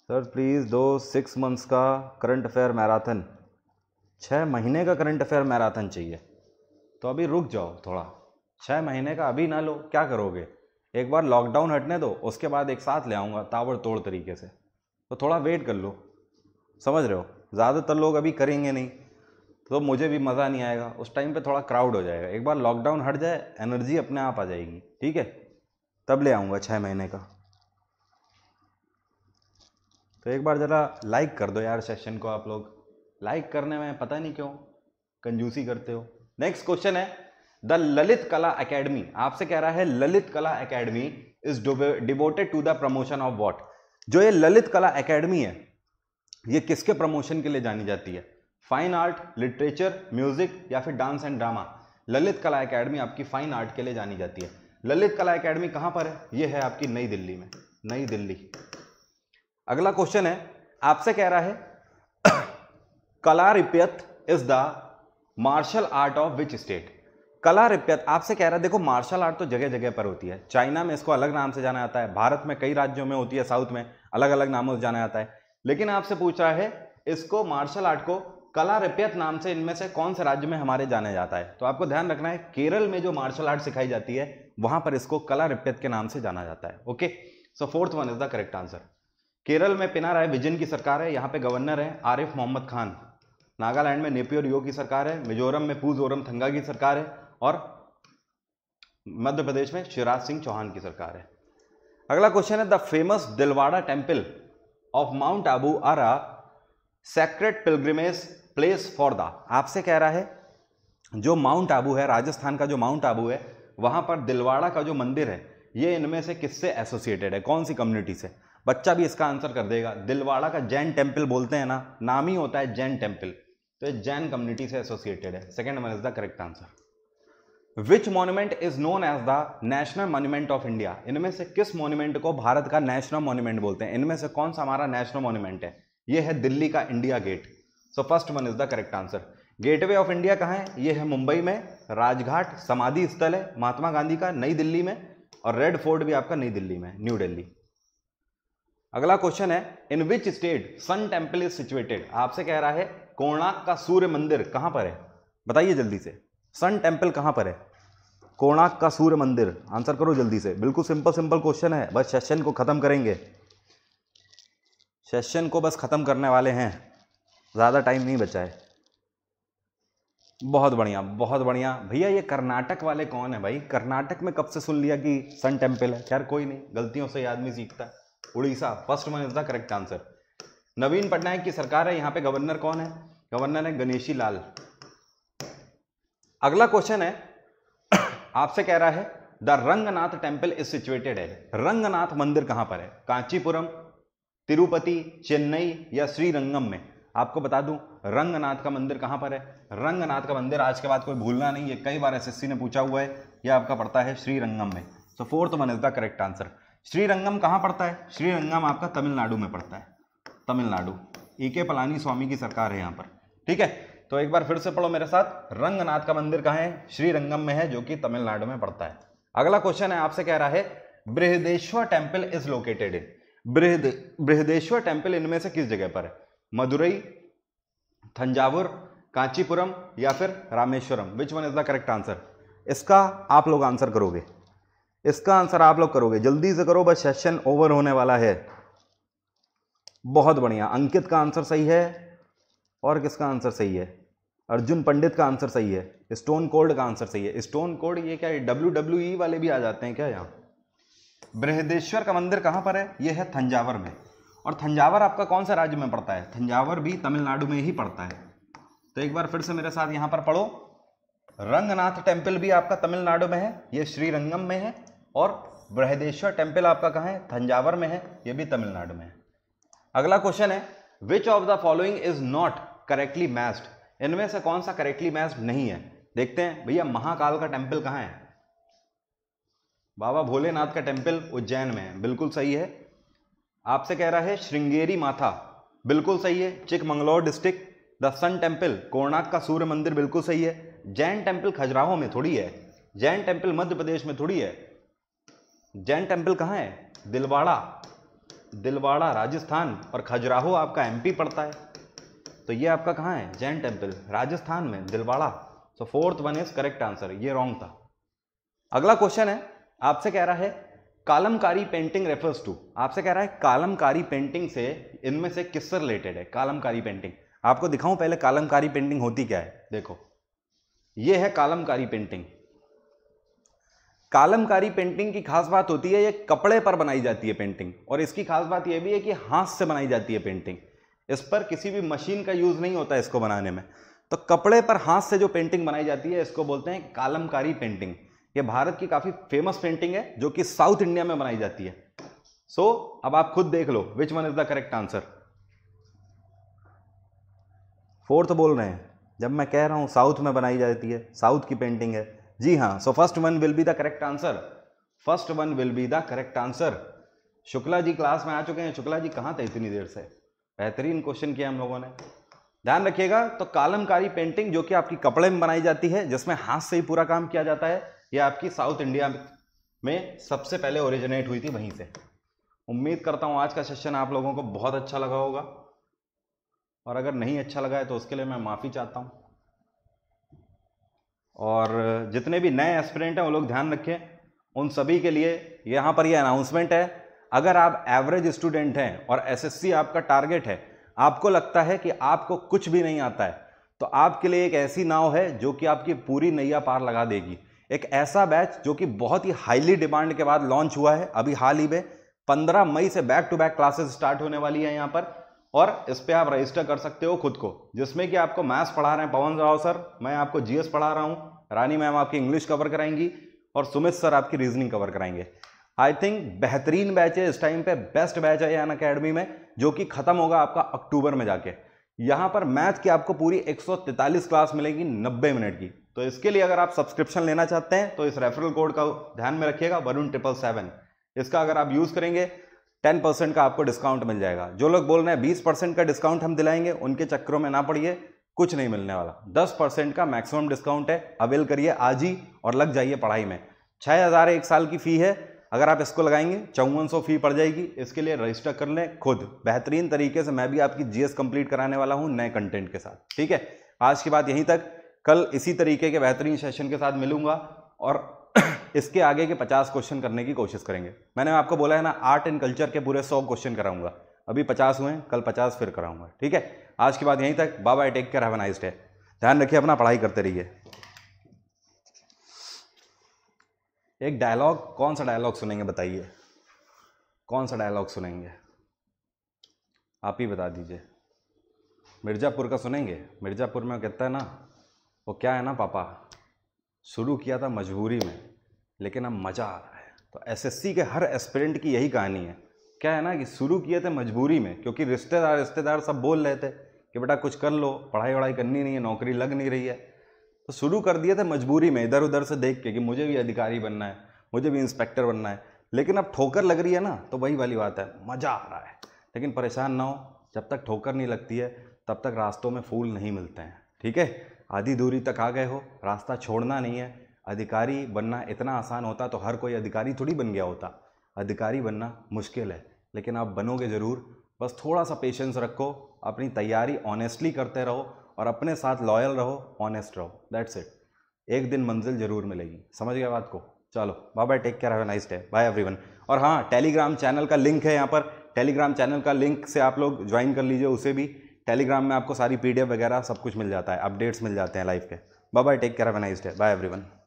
Speaker 1: सर प्लीज़ दो सिक्स मंथ्स का करंट अफेयर मैराथन छः महीने का करंट अफेयर मैराथन चाहिए तो अभी रुक जाओ थोड़ा छः महीने का अभी ना लो क्या करोगे एक बार लॉकडाउन हटने दो उसके बाद एक साथ ले आऊँगा तोड़ तरीके से तो थोड़ा वेट कर लो समझ रहे हो ज़्यादातर लोग अभी करेंगे नहीं तो मुझे भी मज़ा नहीं आएगा उस टाइम पे थोड़ा क्राउड हो जाएगा एक बार लॉकडाउन हट जाए एनर्जी अपने आप आ जाएगी ठीक है तब ले आऊँगा छः महीने का तो एक बार ज़रा लाइक कर दो यार सेशन को आप लोग लाइक करने में पता नहीं क्यों कंजूसी करते हो नेक्स्ट क्वेश्चन है द ललित कला अकेडमी आपसे कह रहा है Lalit Kala academy is devoted to the promotion of what जो ये ललित कला अकेडमी है ये किसके प्रमोशन के लिए जानी जाती है फाइन आर्ट लिटरेचर म्यूजिक या फिर डांस एंड ड्रामा ललित कला एकेडमी आपकी फाइन आर्ट के लिए जानी जाती है ललित कला एकेडमी कहां पर है यह है आपकी नई दिल्ली में नई दिल्ली अगला क्वेश्चन है आपसे कह रहा है Kalaripayattu is the martial art of which state Kalaripayattu आपसे कह रहा है देखो मार्शल आर्ट तो जगह जगह पर होती है चाइना में इसको अलग नाम से जाना जाता है भारत में कई राज्यों में होती है साउथ में अलग अलग नामों से जाना जाता है लेकिन आपसे पूछ रहा है इसको मार्शल आर्ट को कला रिपियत नाम से इनमें से कौन से राज्य में हमारे जाने जाता है तो आपको ध्यान रखना है केरल में जो मार्शल आर्ट सिखाई जाती है वहां पर इसको कला रिपियत के नाम से जाना जाता है okay so fourth one is the correct answer Kerala में राय विजन की सरकार है यहाँ पे गवर्नर है आरिफ मोहम्मद खान नागालैंड में नेपियोर यो की सरकार है मिजोरम में पूजोरम थंगा की सरकार है और मध्य प्रदेश में शिवराज सिंह चौहान की सरकार है अगला क्वेश्चन है the famous Dilwara temple of mount Abu are sacred pilgrimage place for the आपसे कह रहा है जो माउंट आबू है राजस्थान का जो माउंट आबू है वहां पर दिलवाड़ा का जो मंदिर है ये इनमें से किससे एसोसिएटेड है कौन सी कम्युनिटी से बच्चा भी इसका आंसर कर देगा दिलवाड़ा का जैन टेम्पल बोलते हैं ना नाम ही होता है जैन टेम्पल तो ये जैन कम्युनिटी से एसोसिएटेड है second one is the correct answer which monument is known as the national monument of India इनमें से किस मोन्यूमेंट को भारत का नेशनल मोन्यूमेंट बोलते हैं इनमें से कौन सा हमारा नेशनल मॉन्यूमेंट है यह है दिल्ली का India gate so first one is the correct answer gateway of India कहाँ है ये है मुंबई में राजघाट समाधि स्थल है महात्मा गांधी का नई दिल्ली में और रेड फोर्ट भी आपका नई दिल्ली में न्यू दिल्ली अगला क्वेश्चन है in which state sun temple is situated आपसे कह रहा है कोणार्क का सूर्य मंदिर कहां पर है बताइए जल्दी से सन टेम्पल कहां पर है कोणार्क का सूर्य मंदिर आंसर करो जल्दी से बिल्कुल सिंपल सिंपल क्वेश्चन है बस सेशन को खत्म करेंगे सेशन को बस खत्म करने वाले हैं ज़्यादा टाइम नहीं बचा है बहुत बढ़िया बहुत बढ़िया भैया ये कर्नाटक वाले कौन है भाई कर्नाटक में कब से सुन लिया कि सन टेम्पल है यार कोई नहीं गलतियों से आदमी सीखता है Orissa first one is the correct answer Naveen Patnaik की सरकार है यहाँ पे गवर्नर कौन है गवर्नर है गणेशी लाल अगला क्वेश्चन है आपसे कह रहा है the Ranganath temple is situated है रंगनाथ मंदिर कहां पर है कांचीपुरम तिरुपति चेन्नई या श्रीरंगम में आपको बता दूं रंगनाथ का मंदिर कहां पर है रंगनाथ का मंदिर आज के बाद कोई भूलना नहीं है कई बार एसएससी ने पूछा हुआ है यह आपका पड़ता है श्रीरंगम में so fourth one is the correct answer Srirangam कहाँ पड़ता है श्रीरंगम आपका तमिलनाडु में पड़ता है तमिलनाडु ए के पलानी स्वामी की सरकार है यहाँ पर ठीक है तो एक बार फिर से पढ़ो मेरे साथ रंगनाथ का मंदिर कहाँ है श्रीरंगम में है जो कि तमिलनाडु में पड़ता है अगला क्वेश्चन है आपसे कह रहा है Brihadeeswara temple is located in Brihad Brihadeeswara temple इनमें से किस जगह पर है मदुरई थंजावुर कांचीपुरम या फिर Rameswaram which one is the correct answer इसका आप लोग आंसर करोगे इसका आंसर आप लोग करोगे जल्दी से करो बस सेशन ओवर होने वाला है बहुत बढ़िया अंकित का आंसर सही है और किसका आंसर सही है अर्जुन पंडित का आंसर सही है स्टोन कोल्ड का आंसर सही है स्टोन कोल्ड ये क्या है डब्ल्यू डब्ल्यू ई वाले भी आ जाते हैं क्या यहाँ बृहदेश्वर का मंदिर कहाँ पर है ये है थंजावर में और थंजावर आपका कौन सा राज्य में पड़ता है थंजावर भी तमिलनाडु में ही पड़ता है तो एक बार फिर से मेरे साथ यहाँ पर पढ़ो रंगनाथ टेम्पल भी आपका तमिलनाडु में है ये श्रीरंगम में है और बृहदेश्वर टेम्पल आपका कहाँ है थंजावर में है ये भी तमिलनाडु में है अगला क्वेश्चन है which of the following is not correctly matched इनमें से कौन सा करेक्टली मैस्ड नहीं है देखते हैं भैया महाकाल का टेम्पल कहाँ है बाबा भोलेनाथ का टेम्पल उज्जैन में है बिल्कुल सही है आपसे कह रहा है श्रृंगेरी माथा बिल्कुल सही है Chikmagalur district the sun temple Konark का सूर्य मंदिर बिल्कुल सही है जैन टेम्पल खजुराहो में थोड़ी है जैन टेम्पल मध्य प्रदेश में थोड़ी है जैन टेम्पल कहाँ है दिलवाड़ा दिलवाड़ा राजस्थान और खजुराहो आपका एमपी पड़ता है तो ये आपका कहाँ है जैन टेम्पल राजस्थान में Dilwara so fourth one is correct answer ये रॉन्ग था अगला क्वेश्चन है आपसे कह रहा है कालमकारी पेंटिंग रेफर्स टू आपसे कह रहा है कालमकारी पेंटिंग से इनमें से किससे रिलेटेड है कालमकारी पेंटिंग आपको दिखाऊं पहले कालमकारी पेंटिंग होती क्या है देखो ये है कालमकारी पेंटिंग कालमकारी पेंटिंग की खास बात होती है ये कपड़े पर बनाई जाती है पेंटिंग और इसकी खास बात यह भी है कि हाथ से बनाई जाती है पेंटिंग इस पर किसी भी मशीन का यूज़ नहीं होता इसको बनाने में तो कपड़े पर हाथ से जो पेंटिंग बनाई जाती है इसको बोलते हैं कालमकारी पेंटिंग ये भारत की काफ़ी फेमस पेंटिंग है जो कि साउथ इंडिया में बनाई जाती है सो so, अब आप खुद देख लो which one is the correct answer fourth बोल रहे हैं जब मैं कह रहा हूं साउथ में बनाई जाती है साउथ की पेंटिंग है जी हाँ so first one will be the correct answer first one will be the correct answer Shukla ji class में आ चुके हैं शुक्ला जी कहां थे इतनी देर से बेहतरीन क्वेश्चन किया हम लोगों ने ध्यान रखिएगा तो कालमकारी पेंटिंग जो कि आपकी कपड़े में बनाई जाती है जिसमें हाथ से ही पूरा काम किया जाता है ये आपकी साउथ इंडिया में सबसे पहले ओरिजिनेट हुई थी वहीं से उम्मीद करता हूँ आज का सेशन आप लोगों को बहुत अच्छा लगा होगा और अगर नहीं अच्छा लगा है तो उसके लिए मैं माफ़ी चाहता हूँ और जितने भी नए एस्पिरेंट हैं वो लोग ध्यान रखें उन सभी के लिए यहाँ पर ये यह अनाउंसमेंट है अगर आप एवरेज स्टूडेंट हैं और एसएससी आपका टारगेट है आपको लगता है कि आपको कुछ भी नहीं आता है तो आपके लिए एक ऐसी नाव है जो कि आपकी पूरी नैया पार लगा देगी एक ऐसा बैच जो कि बहुत ही हाईली डिमांड के बाद लॉन्च हुआ है अभी हाल ही में पंद्रह मई से back to back classes start होने वाली है यहाँ पर और इस पर आप रजिस्टर कर सकते हो खुद को जिसमें कि आपको मैथ्स पढ़ा रहे हैं पवन राव सर मैं आपको जीएस पढ़ा रहा हूँ रानी मैम आपकी इंग्लिश कवर कराएंगी और सुमित सर आपकी रीजनिंग कवर कराएंगे आई थिंक बेहतरीन बैच है इस टाइम पे बेस्ट बैच है यान अकेडमी में जो कि खत्म होगा आपका अक्टूबर में जाके यहाँ पर मैथ की आपको पूरी 143 क्लास मिलेगी 90 मिनट की तो इसके लिए अगर आप सब्सक्रिप्शन लेना चाहते हैं तो इस रेफरल कोड का ध्यान में रखिएगा वरुण ट्रिपल सेवन इसका अगर आप यूज़ करेंगे टेन परसेंट का आपको डिस्काउंट मिल जाएगा जो लोग बोल रहे हैं बीस परसेंट का डिस्काउंट हम दिलाएंगे उनके चक्करों में ना पड़िए कुछ नहीं मिलने वाला दस परसेंट का मैक्सिमम डिस्काउंट है अवेल करिए आज ही और लग जाइए पढ़ाई में छः हज़ार एक साल की फ़ी है अगर आप इसको लगाएंगे चौवन सौ फी पड़ जाएगी इसके लिए रजिस्टर कर लें खुद बेहतरीन तरीके से मैं भी आपकी जीएस कंप्लीट कराने वाला हूँ नए कंटेंट के साथ ठीक है आज की बात यहीं तक कल इसी तरीके के बेहतरीन सेशन के साथ मिलूंगा और इसके आगे के पचास क्वेश्चन करने की कोशिश करेंगे मैंने आपको बोला है ना आर्ट एंड कल्चर के पूरे सौ क्वेश्चन कराऊंगा अभी पचास हुए कल पचास फिर कराऊंगा ठीक है आज की बात यहीं तक बाबा take care have nice day ध्यान रखिए अपना पढ़ाई करते रहिए एक डायलॉग कौन सा डायलॉग सुनेंगे बताइए कौन सा डायलॉग सुनेंगे आप ही बता दीजिए मिर्ज़ापुर का सुनेंगे मिर्ज़ापुर में कहता है ना वो क्या है ना पापा शुरू किया था मजबूरी में लेकिन अब मज़ा आ रहा है तो एसएससी के हर एस्पिरेंट की यही कहानी है क्या है ना कि शुरू किए थे मजबूरी में क्योंकि रिश्तेदार रिश्तेदार सब बोल रहे थे कि बेटा कुछ कर लो पढ़ाई वढ़ाई करनी नहीं है नौकरी लग नहीं रही है तो शुरू कर दिए थे मजबूरी में इधर उधर से देख के कि मुझे भी अधिकारी बनना है मुझे भी इंस्पेक्टर बनना है लेकिन अब ठोकर लग रही है ना तो वही वाली बात है मज़ा आ रहा है लेकिन परेशान ना हो जब तक ठोकर नहीं लगती है तब तक रास्तों में फूल नहीं मिलते हैं ठीक है आधी दूरी तक आ गए हो रास्ता छोड़ना नहीं है अधिकारी बनना इतना आसान होता तो हर कोई अधिकारी थोड़ी बन गया होता अधिकारी बनना मुश्किल है लेकिन आप बनोगे ज़रूर बस थोड़ा सा पेशेंस रखो अपनी तैयारी ऑनेस्टली करते रहो और अपने साथ लॉयल रहो ऑनेस्ट रहो दैट्स इट एक दिन मंजिल ज़रूर मिलेगी समझ गया बात को चलो bye bye take care have nice day bye everyone और हाँ टेलीग्राम चैनल का लिंक है यहाँ पर टेलीग्राम चैनल का लिंक से आप लोग ज्वाइन कर लीजिए उसे भी टेलीग्राम में आपको सारी पीडीएफ वगैरह सब कुछ मिल जाता है अपडेट्स मिल जाते हैं लाइफ के bye bye take care have nice day bye everyone